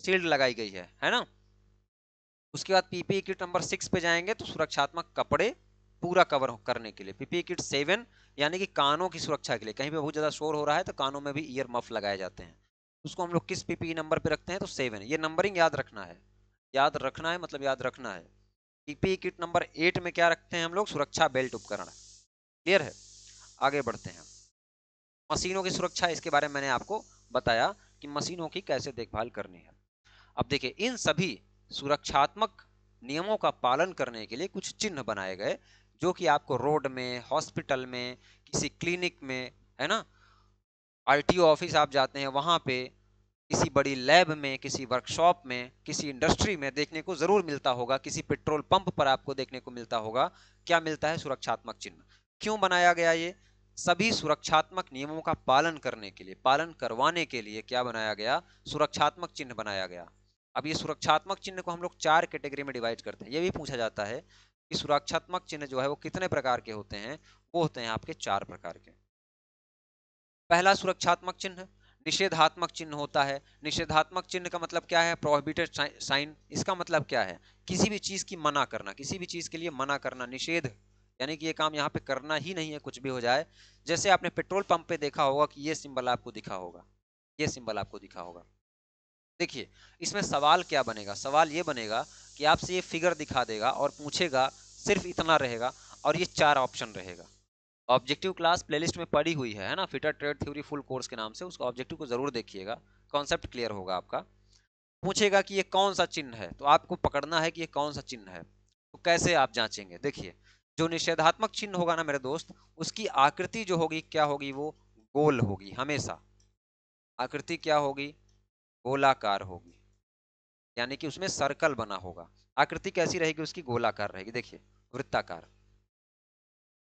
सील्ड लगाई गई है है ना उसके बाद पीपी किट नंबर सिक्स पे जाएंगे तो सुरक्षात्मक कपड़े पूरा कवर करने के लिए पीपी किट सेवन यानी कि कानों की सुरक्षा के लिए कहीं पर बहुत ज़्यादा शोर हो रहा है तो कानों में भी ईयर मफ लगाए जाते हैं उसको हम लोग किस पीपी नंबर पे रखते हैं तो सेवन ये नंबरिंग याद रखना है याद रखना है मतलब याद रखना है पीपीई किट नंबर एट में क्या रखते हैं हम लोग सुरक्षा बेल्ट उपकरण क्लियर है आगे बढ़ते हैं मशीनों की सुरक्षा इसके बारे में मैंने आपको बताया कि मशीनों की कैसे देखभाल करनी है अब देखिए इन सभी सुरक्षात्मक नियमों का पालन करने के लिए कुछ चिन्ह बनाए गए जो कि आपको रोड में हॉस्पिटल में किसी क्लिनिक में है ना आरटीओ ऑफिस आप जाते हैं वहाँ पे किसी बड़ी लैब में किसी वर्कशॉप में किसी इंडस्ट्री में देखने को जरूर मिलता होगा किसी पेट्रोल पंप पर आपको देखने को मिलता होगा क्या मिलता है सुरक्षात्मक चिन्ह क्यों बनाया गया ये सभी सुरक्षात्मक नियमों का पालन करने के लिए पालन करवाने के लिए क्या बनाया गया सुरक्षात्मक चिन्ह बनाया गया अब ये सुरक्षात्मक चिन्ह को हम लोग चार कैटेगरी में डिवाइड करते हैं ये भी पूछा जाता है कि सुरक्षात्मक चिन्ह जो है वो कितने प्रकार के होते हैं वो होते हैं आपके चार प्रकार के पहला सुरक्षात्मक चिन्ह निषेधात्मक चिन्ह होता है निषेधात्मक चिन्ह का मतलब क्या है प्रोहिबिटेड साइन इसका मतलब क्या है किसी भी चीज की मना करना किसी भी चीज के लिए मना करना निषेध यानी कि ये काम यहाँ पे करना ही नहीं है कुछ भी हो जाए जैसे आपने पेट्रोल पंप पे देखा होगा कि ये सिंबल आपको दिखा होगा ये सिंबल आपको दिखा होगा देखिए इसमें सवाल क्या बनेगा सवाल ये बनेगा कि आपसे ये फिगर दिखा देगा और पूछेगा सिर्फ इतना रहेगा और ये चार ऑप्शन रहेगा ऑब्जेक्टिव क्लास प्लेलिस्ट में पड़ी हुई है ना fitter trade theory full course के नाम से उसका ऑब्जेक्टिव को जरूर देखिएगा कॉन्सेप्ट क्लियर होगा आपका पूछेगा कि ये कौन सा चिन्ह है तो आपको पकड़ना है कि ये कौन सा चिन्ह है तो कैसे आप जांचेंगे देखिए जो निषेधात्मक चिन्ह होगा ना मेरे दोस्त उसकी आकृति जो होगी क्या होगी वो गोल होगी हमेशा आकृति क्या होगी गोलाकार होगी यानी कि उसमें सर्कल बना होगा आकृति कैसी रहेगी उसकी गोलाकार रहेगी देखिए वृत्ताकार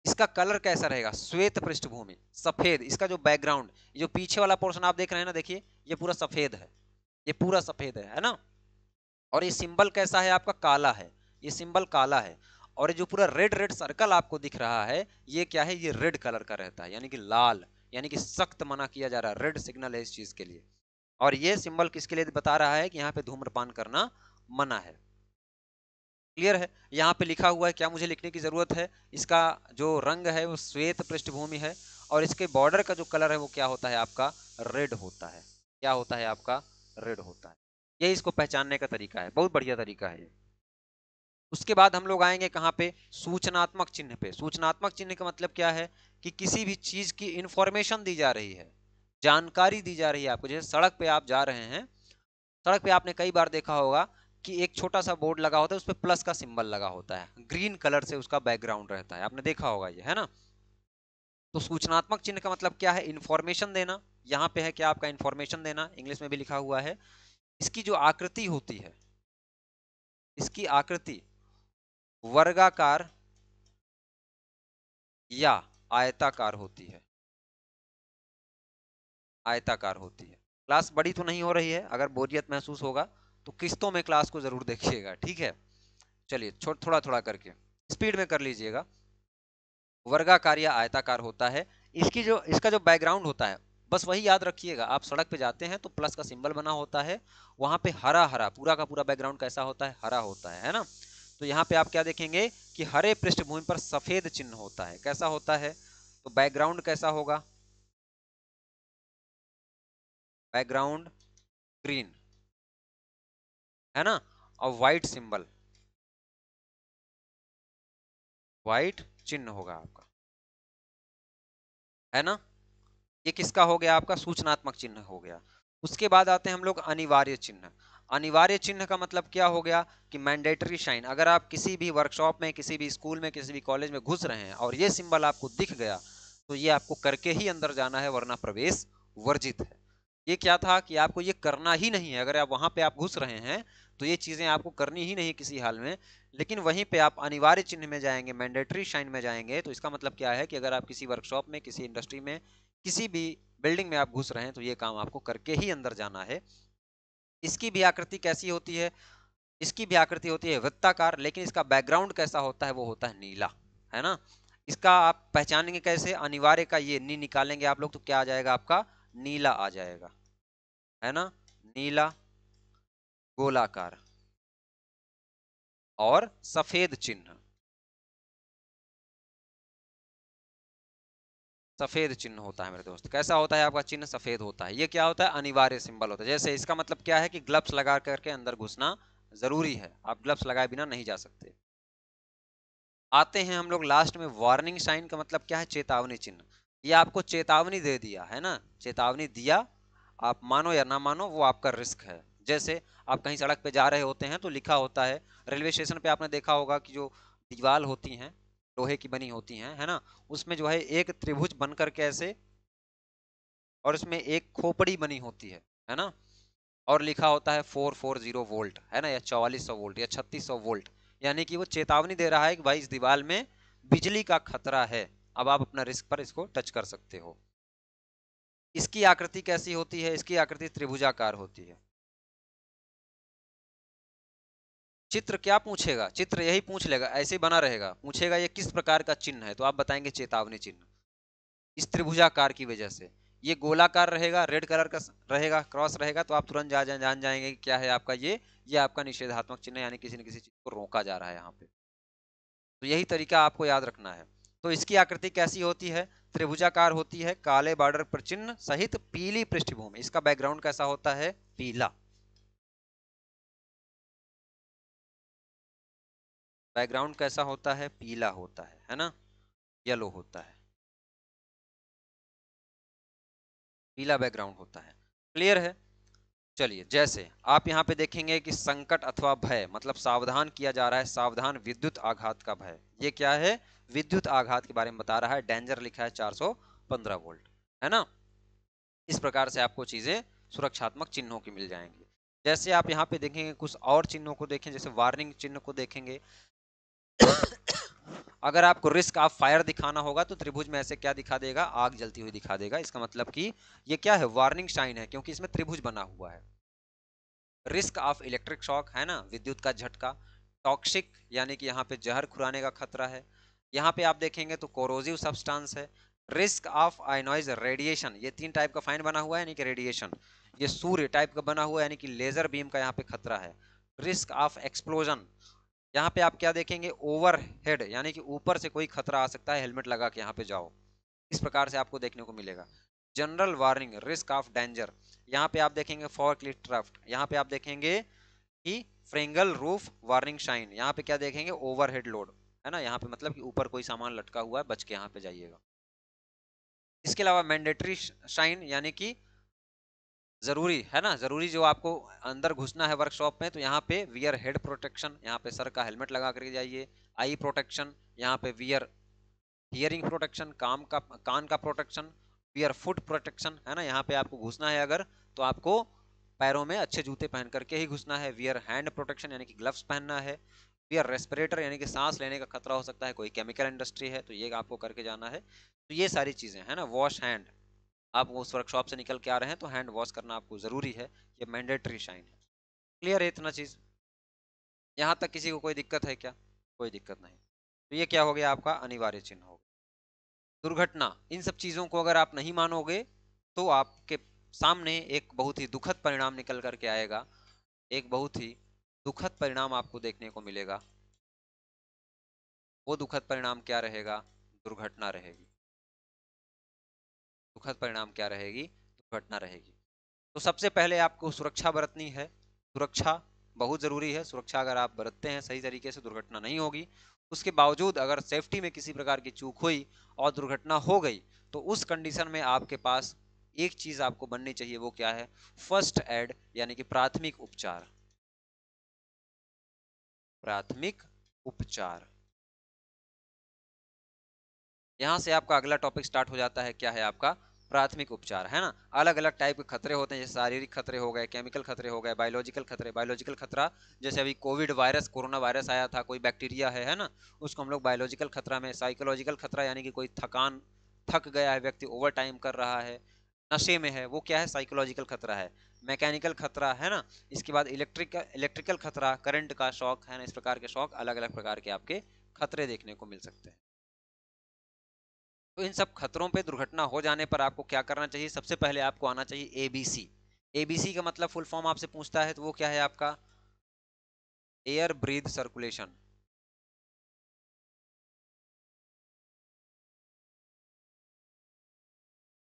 इसका कलर कैसा रहेगा श्वेत पृष्ठभूमि सफेद इसका जो बैकग्राउंड जो पीछे वाला पोर्शन आप देख रहे हैं ना देखिए ये पूरा सफेद है ये पूरा सफेद है है ना और ये सिंबल कैसा है आपका काला है ये सिंबल काला है और ये जो पूरा रेड रेड सर्कल आपको दिख रहा है ये क्या है ये रेड कलर का रहता है यानी कि लाल यानी कि सख्त मना किया जा रहा है रेड सिग्नल है इस चीज के लिए और ये सिंबल किसके लिए बता रहा है कि यहाँ पे धूम्रपान करना मना है क्लियर है यहाँ पे लिखा हुआ है क्या मुझे लिखने की ज़रूरत है इसका जो रंग है वो श्वेत पृष्ठभूमि है और इसके बॉर्डर का जो कलर है वो क्या होता है आपका रेड होता है क्या होता है आपका रेड होता है ये इसको पहचानने का तरीका है बहुत बढ़िया तरीका है ये उसके बाद हम लोग आएंगे कहाँ पे सूचनात्मक चिन्ह पे सूचनात्मक चिन्ह का मतलब क्या है कि किसी भी चीज़ की इंफॉर्मेशन दी जा रही है जानकारी दी जा रही है आपको जैसे सड़क पे आप जा रहे हैं सड़क पे आपने कई बार देखा होगा कि एक छोटा सा बोर्ड लगा होता है उस पर प्लस का सिंबल लगा होता है ग्रीन कलर से उसका बैकग्राउंड रहता है आपने देखा होगा ये है ना तो सूचनात्मक चिन्ह का मतलब क्या है इन्फॉर्मेशन देना यहाँ पे है क्या आपका इन्फॉर्मेशन देना इंग्लिश में भी लिखा हुआ है इसकी जो आकृति होती है इसकी आकृति वर्गाकार या आयताकार होती है आयताकार होती है क्लास बड़ी तो नहीं हो रही है अगर बोरियत महसूस होगा तो किस्तों में क्लास को जरूर देखिएगा ठीक है चलिए थोड़ा थोड़ा करके स्पीड में कर लीजिएगा वर्गाकार या आयताकार होता है इसकी जो इसका जो बैकग्राउंड होता है बस वही याद रखिएगा आप सड़क पे जाते हैं तो प्लस का सिंबल बना होता है वहां पे हरा हरा पूरा का पूरा बैकग्राउंड कैसा होता है हरा होता है है ना तो यहाँ पे आप क्या देखेंगे कि हरे पृष्ठभूमि पर सफेद चिन्ह होता है कैसा होता है तो बैकग्राउंड कैसा होगा बैकग्राउंड ग्रीन है ना और वाइट सिंबल वाइट चिन्ह होगा आपका है ना ये किसका हो गया आपका सूचनात्मक चिन्ह हो गया उसके बाद आते हैं हम लोग अनिवार्य चिन्ह अनिवार्य चिन्ह का मतलब क्या हो गया कि मैंडेटरी शाइन अगर आप किसी भी वर्कशॉप में किसी भी स्कूल में किसी भी कॉलेज में घुस रहे हैं और ये सिंबल आपको दिख गया तो ये आपको करके ही अंदर जाना है वरना प्रवेश वर्जित है ये क्या था कि आपको ये करना ही नहीं है अगर आप वहाँ पे आप घुस रहे हैं तो ये चीज़ें आपको करनी ही नहीं किसी हाल में लेकिन वहीं पे आप अनिवार्य चिन्ह में जाएंगे मैंडेटरी शाइन में जाएंगे तो इसका मतलब क्या है कि अगर आप किसी वर्कशॉप में किसी इंडस्ट्री में किसी भी बिल्डिंग में आप घुस रहे हैं तो ये काम आपको करके ही अंदर जाना है इसकी भी आकृति कैसी होती है इसकी भी आकृति होती है वृत्ताकार लेकिन इसका बैकग्राउंड कैसा होता है वो होता है नीला है ना इसका आप पहचानेंगे कैसे अनिवार्य का ये नी निकालेंगे आप लोग तो क्या आ जाएगा आपका नीला आ जाएगा है ना नीला गोलाकार और सफेद चिन्ह सफेद चिन्ह होता है मेरे दोस्त कैसा होता है आपका चिन्ह सफेद होता है ये क्या होता है अनिवार्य सिंबल होता है जैसे इसका मतलब क्या है कि ग्लव्स लगा करके अंदर घुसना जरूरी है आप ग्लव्स लगाए बिना नहीं जा सकते आते हैं हम लोग लास्ट में वार्निंग साइन का मतलब क्या है चेतावनी चिन्ह ये आपको चेतावनी दे दिया है ना चेतावनी दिया आप मानो या ना मानो वो आपका रिस्क है जैसे आप कहीं सड़क पे जा रहे होते हैं तो लिखा होता है रेलवे स्टेशन पे आपने देखा होगा कि जो दीवार होती हैं लोहे की बनी होती हैं है ना उसमें जो है एक त्रिभुज बनकर कैसे और उसमें एक खोपड़ी बनी होती है है ना और लिखा होता है फोर फोर जीरो वोल्ट है ना या चौवालीस सौ वोल्ट या छत्तीस सौ वोल्ट यानी कि वो चेतावनी दे रहा है कि भाई इस दीवार में बिजली का खतरा है अब आप अपना रिस्क पर इसको टच कर सकते हो इसकी आकृति कैसी होती है इसकी आकृति त्रिभुजाकार होती है चित्र क्या पूछेगा चित्र यही पूछ लेगा ऐसे बना रहेगा पूछेगा ये किस प्रकार का चिन्ह है तो आप बताएंगे चेतावनी चिन्ह इस त्रिभुजाकार की वजह से ये गोलाकार रहेगा रेड कलर का रहेगा क्रॉस रहेगा तो आप तुरंत जा, जा जान जाएंगे कि क्या है आपका ये ये आपका निषेधात्मक चिन्ह यानी किसी न किसी चीज को रोका जा रहा है यहाँ पे तो यही तरीका आपको याद रखना है तो इसकी आकृति कैसी होती है त्रिभुजाकार होती है काले बॉर्डर पर चिन्ह सहित पीली पृष्ठभूमि इसका बैकग्राउंड कैसा होता है पीला बैकग्राउंड कैसा होता है पीला होता है है ना येलो होता है पीला बैकग्राउंड होता है क्लियर है चलिए जैसे आप यहाँ पे देखेंगे कि संकट अथवा भय मतलब सावधान किया जा रहा है सावधान विद्युत आघात का भय ये क्या है विद्युत आघात के बारे में बता रहा है डेंजर लिखा है 415 वोल्ट है ना इस प्रकार से आपको चीजें सुरक्षात्मक चिन्हों की मिल जाएंगी जैसे आप यहाँ पे देखेंगे कुछ और चिन्हों को देखें जैसे वार्निंग चिन्ह को देखेंगे अगर आपको रिस्क ऑफ फायर दिखाना होगा तो त्रिभुज में ऐसे क्या दिखा देगा आग जलती हुई दिखा देगा इसका मतलब कि ये क्या है वार्निंग साइन है क्योंकि इसमें त्रिभुज बना हुआ है रिस्क ऑफ इलेक्ट्रिक शॉक है ना विद्युत का झटका टॉक्सिक यानी कि यहाँ पे जहर खुराने का खतरा है यहाँ पे आप देखेंगे तो कोरोजिव सब्सटेंस है रिस्क ऑफ आइनोइज रेडिएशन ये तीन टाइप का फाइन बना हुआ है यानी कि रेडिएशन ये सूर्य टाइप का बना हुआ है यानी कि लेजर बीम का यहाँ पे खतरा है रिस्क ऑफ एक्सप्लोजन यहाँ पे आप क्या देखेंगे ओवर हेड यानी कि ऊपर से कोई खतरा आ सकता है हेलमेट लगा के यहाँ पे जाओ इस प्रकार से आपको देखने को मिलेगा general warning risk of danger यहाँ पे आप देखेंगे ट्रफ्ट यहाँ पे आप देखेंगे कि फ्रेंगल रूफ वार्निंग शाइन यहाँ पे क्या देखेंगे ओवरहेड लोड है ना यहाँ पे मतलब कि ऊपर कोई सामान लटका हुआ है बच के यहाँ पे जाइएगा इसके अलावा मैंडेटरी साइन यानी कि जरूरी है ना जरूरी जो आपको अंदर घुसना है वर्कशॉप में तो यहाँ पे वियर हेड प्रोटेक्शन यहाँ पे सर का हेलमेट लगा करके जाइए आई प्रोटेक्शन यहाँ पे वियर हियरिंग प्रोटेक्शन काम का कान का प्रोटेक्शन वियर फुट प्रोटेक्शन है ना यहाँ पे आपको घुसना है अगर तो आपको पैरों में अच्छे जूते पहन करके ही घुसना है वियर हैंड प्रोटेक्शन यानी कि ग्लव्स पहनना है या रेस्पिरेटर यानी कि सांस लेने का खतरा हो सकता है कोई केमिकल इंडस्ट्री है तो ये आपको करके जाना है तो ये सारी चीज़ें हैं ना वॉश हैंड आप उस वर्कशॉप से निकल के आ रहे हैं तो हैंड वॉश करना आपको ज़रूरी है ये मैंडेटरी शाइन है क्लियर है इतना चीज़ यहाँ तक किसी को कोई दिक्कत है क्या कोई दिक्कत नहीं तो ये क्या हो गया आपका अनिवार्य चिन्ह हो गया दुर्घटना इन सब चीज़ों को अगर आप नहीं मानोगे तो आपके सामने एक बहुत ही दुखद परिणाम निकल करके आएगा एक बहुत ही दुखद परिणाम आपको देखने को मिलेगा वो दुखद परिणाम क्या रहेगा दुर्घटना रहेगी दुखद परिणाम क्या रहेगी दुर्घटना रहेगी तो सबसे पहले आपको सुरक्षा बरतनी है सुरक्षा बहुत जरूरी है सुरक्षा अगर आप बरतते हैं सही तरीके से दुर्घटना नहीं होगी उसके बावजूद अगर सेफ्टी में किसी प्रकार की चूक हुई और दुर्घटना हो गई तो उस कंडीशन में आपके पास एक चीज आपको बननी चाहिए वो क्या है फर्स्ट एड यानी कि प्राथमिक उपचार प्राथमिक उपचार यहां से आपका अगला टॉपिक स्टार्ट हो जाता है क्या है आपका प्राथमिक उपचार है ना अलग अलग टाइप के खतरे होते हैं जैसे शारीरिक खतरे हो गए केमिकल खतरे हो गए बायोलॉजिकल खतरे बायोलॉजिकल खतरा जैसे अभी कोविड वायरस कोरोना वायरस आया था कोई बैक्टीरिया है है ना उसको हम लोग बायोलॉजिकल खतरा में साइकोलॉजिकल खतरा यानी कि कोई थकान थक गया है व्यक्ति ओवर टाइम कर रहा है नशे में है वो क्या है साइकोलॉजिकल खतरा है मैकेनिकल खतरा है ना इसके बाद इलेक्ट्रिक इलेक्ट्रिकल खतरा करंट का शौक है ना इस प्रकार के शौक अलग अलग प्रकार के आपके खतरे देखने को मिल सकते हैं तो इन सब खतरों पे दुर्घटना हो जाने पर आपको क्या करना चाहिए सबसे पहले आपको आना चाहिए बी सी का मतलब फुल फॉर्म आपसे पूछता है तो वो क्या है आपका एयर ब्रीद सर्कुलेशन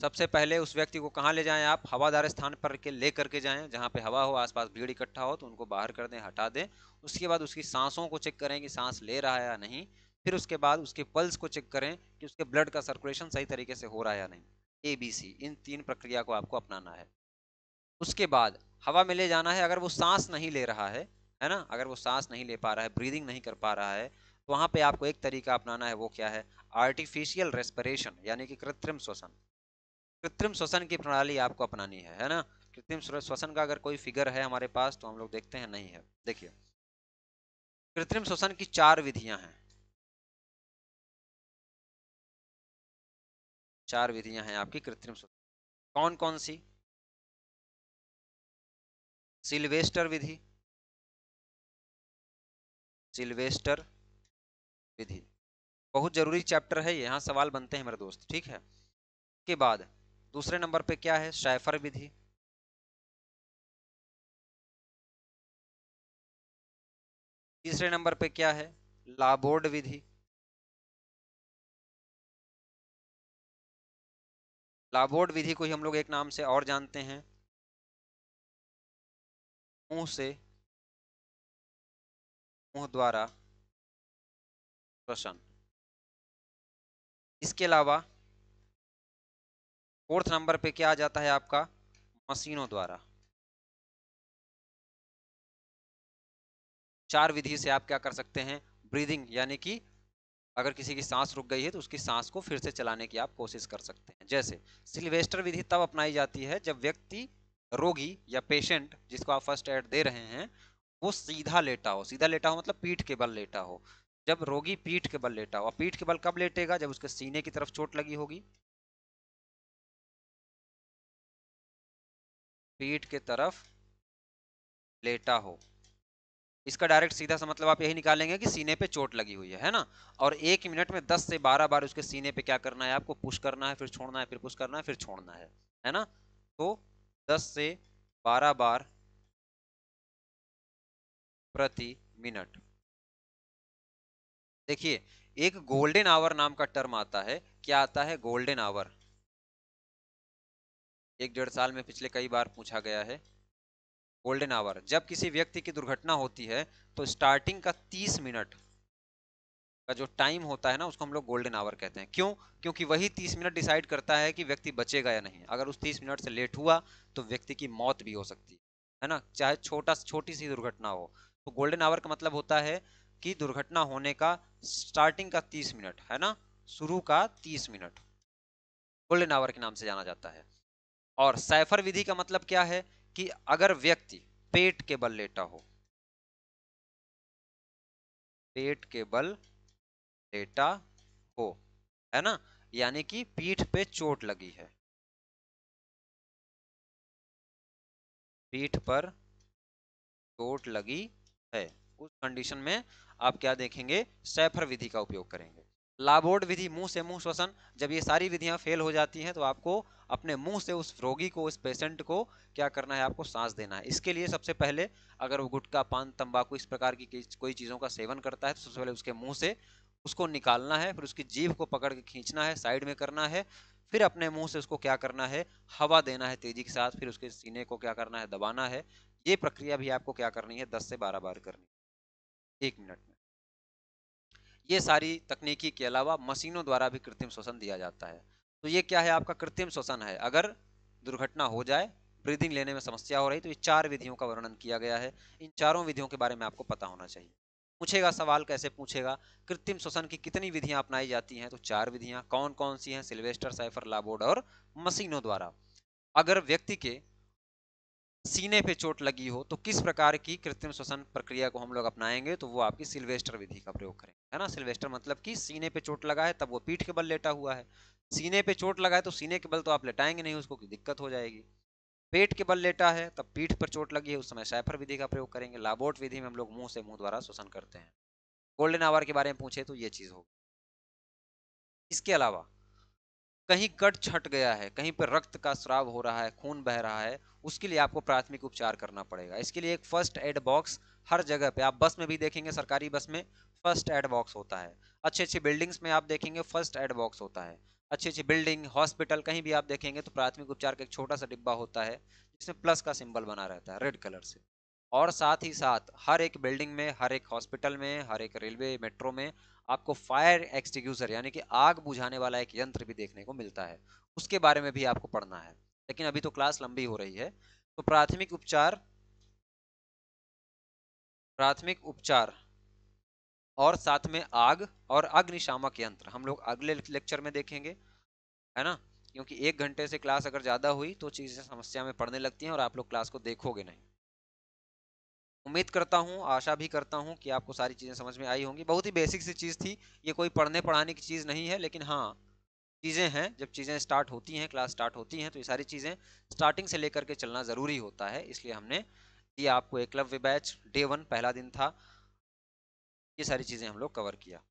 सबसे पहले उस व्यक्ति को कहाँ ले जाएं आप हवादार स्थान पर के ले करके जाएं जहाँ पे हवा हो आसपास भीड़ इकट्ठा हो तो उनको बाहर कर दें हटा दें उसके बाद उसकी सांसों को चेक करें कि सांस ले रहा है या नहीं फिर उसके बाद उसके पल्स को चेक करें कि उसके ब्लड का सर्कुलेशन सही तरीके से हो रहा है या नहीं ए बी सी इन तीन प्रक्रिया को आपको अपनाना है उसके बाद हवा में ले जाना है अगर वो सांस नहीं ले रहा है है ना अगर वो सांस नहीं ले पा रहा है ब्रीदिंग नहीं कर पा रहा है तो वहाँ पे आपको एक तरीका अपनाना है वो क्या है आर्टिफिशियल रेस्परेशन यानी कि कृत्रिम श्वसन कृत्रिम श्वसन की प्रणाली आपको अपनानी है है ना कृत्रिम श्वसन का अगर कोई फिगर है हमारे पास तो हम लोग देखते हैं नहीं है देखिए कृत्रिम श्वसन की चार विधियां हैं चार विधियां हैं आपकी कृत्रिम श्वसन कौन कौन सी सिल्वेस्टर विधि सिल्वेस्टर विधि बहुत जरूरी चैप्टर है यहाँ सवाल बनते हैं मेरे दोस्त ठीक है के बाद दूसरे नंबर पे क्या है शाइफर विधि तीसरे नंबर पे क्या है लाबोर्ड विधि लाबोर्ड विधि को ही हम लोग एक नाम से और जानते हैं मुंह से मुंह द्वारा श्वसन इसके अलावा फोर्थ नंबर पे क्या आ जाता है आपका मशीनों द्वारा चार विधि से आप क्या कर सकते हैं ब्रीदिंग यानी कि अगर किसी की सांस रुक गई है तो उसकी सांस को फिर से चलाने की आप कोशिश कर सकते हैं जैसे सिल्वेस्टर विधि तब अपनाई जाती है जब व्यक्ति रोगी या पेशेंट जिसको आप फर्स्ट एड दे रहे हैं वो सीधा लेटा हो सीधा लेटा हो मतलब पीठ के बल लेटा हो जब रोगी पीठ के बल लेटा हो और पीठ के बल कब लेटेगा जब उसके सीने की तरफ चोट लगी होगी पीठ के तरफ लेटा हो इसका डायरेक्ट सीधा सा मतलब आप यही निकालेंगे कि सीने पे चोट लगी हुई है है ना और एक मिनट में 10 से 12 बार उसके सीने पे क्या करना है आपको पुश करना है फिर छोड़ना है फिर पुश करना है फिर छोड़ना है है ना तो 10 से 12 बार प्रति मिनट देखिए एक गोल्डन आवर नाम का टर्म आता है क्या आता है गोल्डन आवर एक डेढ़ साल में पिछले कई बार पूछा गया है गोल्डन आवर जब किसी व्यक्ति की दुर्घटना होती है तो स्टार्टिंग का तीस मिनट का जो टाइम होता है ना उसको हम लोग गोल्डन आवर कहते हैं क्यों क्योंकि वही तीस मिनट डिसाइड करता है कि व्यक्ति बचेगा या नहीं अगर उस तीस मिनट से लेट हुआ तो व्यक्ति की मौत भी हो सकती है ना चाहे छोटा छोटी सी दुर्घटना हो तो गोल्डन आवर का मतलब होता है कि दुर्घटना होने का स्टार्टिंग का तीस मिनट है ना शुरू का तीस मिनट गोल्डन आवर के नाम से जाना जाता है और सैफर विधि का मतलब क्या है कि अगर व्यक्ति पेट के बल लेटा हो पेट के बल लेटा हो है ना यानी कि पीठ पे चोट लगी है पीठ पर चोट लगी है उस कंडीशन में आप क्या देखेंगे सैफर विधि का उपयोग करेंगे लाबोर्ड विधि मुंह से मुंह श्वसन जब ये सारी विधियां फेल हो जाती हैं तो आपको अपने मुंह से उस रोगी को उस पेशेंट को क्या करना है आपको सांस देना है इसके लिए सबसे पहले अगर वो गुटखा पान तंबाकू इस प्रकार की कोई चीज़ों का सेवन करता है तो सबसे पहले उसके मुंह से उसको निकालना है फिर उसकी जीभ को पकड़ के खींचना है साइड में करना है फिर अपने मुंह से उसको क्या करना है हवा देना है तेजी के साथ फिर उसके सीने को क्या करना है दबाना है ये प्रक्रिया भी आपको क्या करनी है दस से बारह बार करनी है एक मिनट में ये सारी तकनीकी के अलावा मशीनों द्वारा भी कृत्रिम श्वसन दिया जाता है तो ये क्या है आपका कृत्रिम श्वसन है अगर दुर्घटना हो जाए ब्रीदिंग लेने में समस्या हो रही तो ये चार विधियों का वर्णन किया गया है इन चारों विधियों के बारे में आपको पता होना चाहिए पूछेगा सवाल कैसे पूछेगा कृत्रिम श्वसन की कितनी विधियां अपनाई जाती हैं तो चार विधियां कौन कौन सी हैं सिल्वेस्टर साइफर लाबोर्ड और मशीनों द्वारा अगर व्यक्ति के सीने पे चोट लगी हो तो किस प्रकार की कृत्रिम श्वसन प्रक्रिया को हम लोग अपनाएंगे तो वो आपकी सिल्वेस्टर विधि का प्रयोग करेंगे है ना सिल्वेस्टर मतलब कि सीने पे चोट लगा है तब वो पीठ के बल लेटा हुआ है सीने पे चोट लगा है तो सीने के बल तो आप लेटाएंगे नहीं उसको दिक्कत हो जाएगी पेट के बल लेटा है तब पीठ पर चोट लगी है उस समय सैफर विधि का प्रयोग करेंगे लाबोट विधि में हम लोग मुंह से मुंह द्वारा श्वसन करते हैं गोल्डन आवर के बारे में पूछे तो ये चीज होगी इसके अलावा कहीं कट छट गया है कहीं पर रक्त का स्राव हो रहा है खून बह रहा है उसके लिए आपको प्राथमिक उपचार करना पड़ेगा इसके लिए एक फर्स्ट एड बॉक्स हर जगह पे आप बस में भी देखेंगे सरकारी बस में फर्स्ट एड बॉक्स होता है अच्छे अच्छे बिल्डिंग्स में आप देखेंगे फर्स्ट एड बॉक्स होता है अच्छी अच्छी बिल्डिंग हॉस्पिटल कहीं भी आप देखेंगे तो प्राथमिक उपचार का एक छोटा सा डिब्बा होता है जिसमें प्लस का सिंबल बना रहता है रेड कलर से और साथ ही साथ हर एक बिल्डिंग में हर एक हॉस्पिटल में हर एक रेलवे मेट्रो में आपको फायर एक्सटिक्यूजर यानी कि आग बुझाने वाला एक यंत्र भी देखने को मिलता है उसके बारे में भी आपको पढ़ना है लेकिन अभी तो क्लास लंबी हो रही है तो प्राथमिक उपचार प्राथमिक उपचार और साथ में आग और अग्निशामक यंत्र हम लोग अगले लेक्चर में देखेंगे है ना क्योंकि एक घंटे से क्लास अगर ज़्यादा हुई तो चीज़ें समस्या में पढ़ने लगती हैं और आप लोग क्लास को देखोगे नहीं उम्मीद करता हूँ आशा भी करता हूँ कि आपको सारी चीज़ें समझ में आई होंगी बहुत ही बेसिक सी चीज़ थी ये कोई पढ़ने पढ़ाने की चीज़ नहीं है लेकिन हाँ चीज़ें हैं जब चीज़ें स्टार्ट होती हैं क्लास स्टार्ट होती हैं तो ये सारी चीज़ें स्टार्टिंग से लेकर के चलना ज़रूरी होता है इसलिए हमने ये आपको एक क्लब बैच डे वन पहला दिन था ये सारी चीज़ें हम लोग कवर किया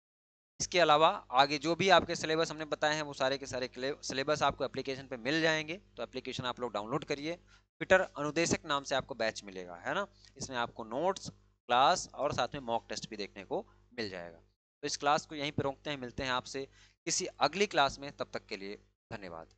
इसके अलावा आगे जो भी आपके सिलेबस हमने बताए हैं वो सारे के सारे सिलेबस आपको एप्लीकेशन पे मिल जाएंगे तो एप्लीकेशन आप लोग डाउनलोड करिए ट्विटर अनुदेशक नाम से आपको बैच मिलेगा है ना इसमें आपको नोट्स क्लास और साथ में मॉक टेस्ट भी देखने को मिल जाएगा तो इस क्लास को यहीं पर रोकते हैं मिलते हैं आपसे किसी अगली क्लास में तब तक के लिए धन्यवाद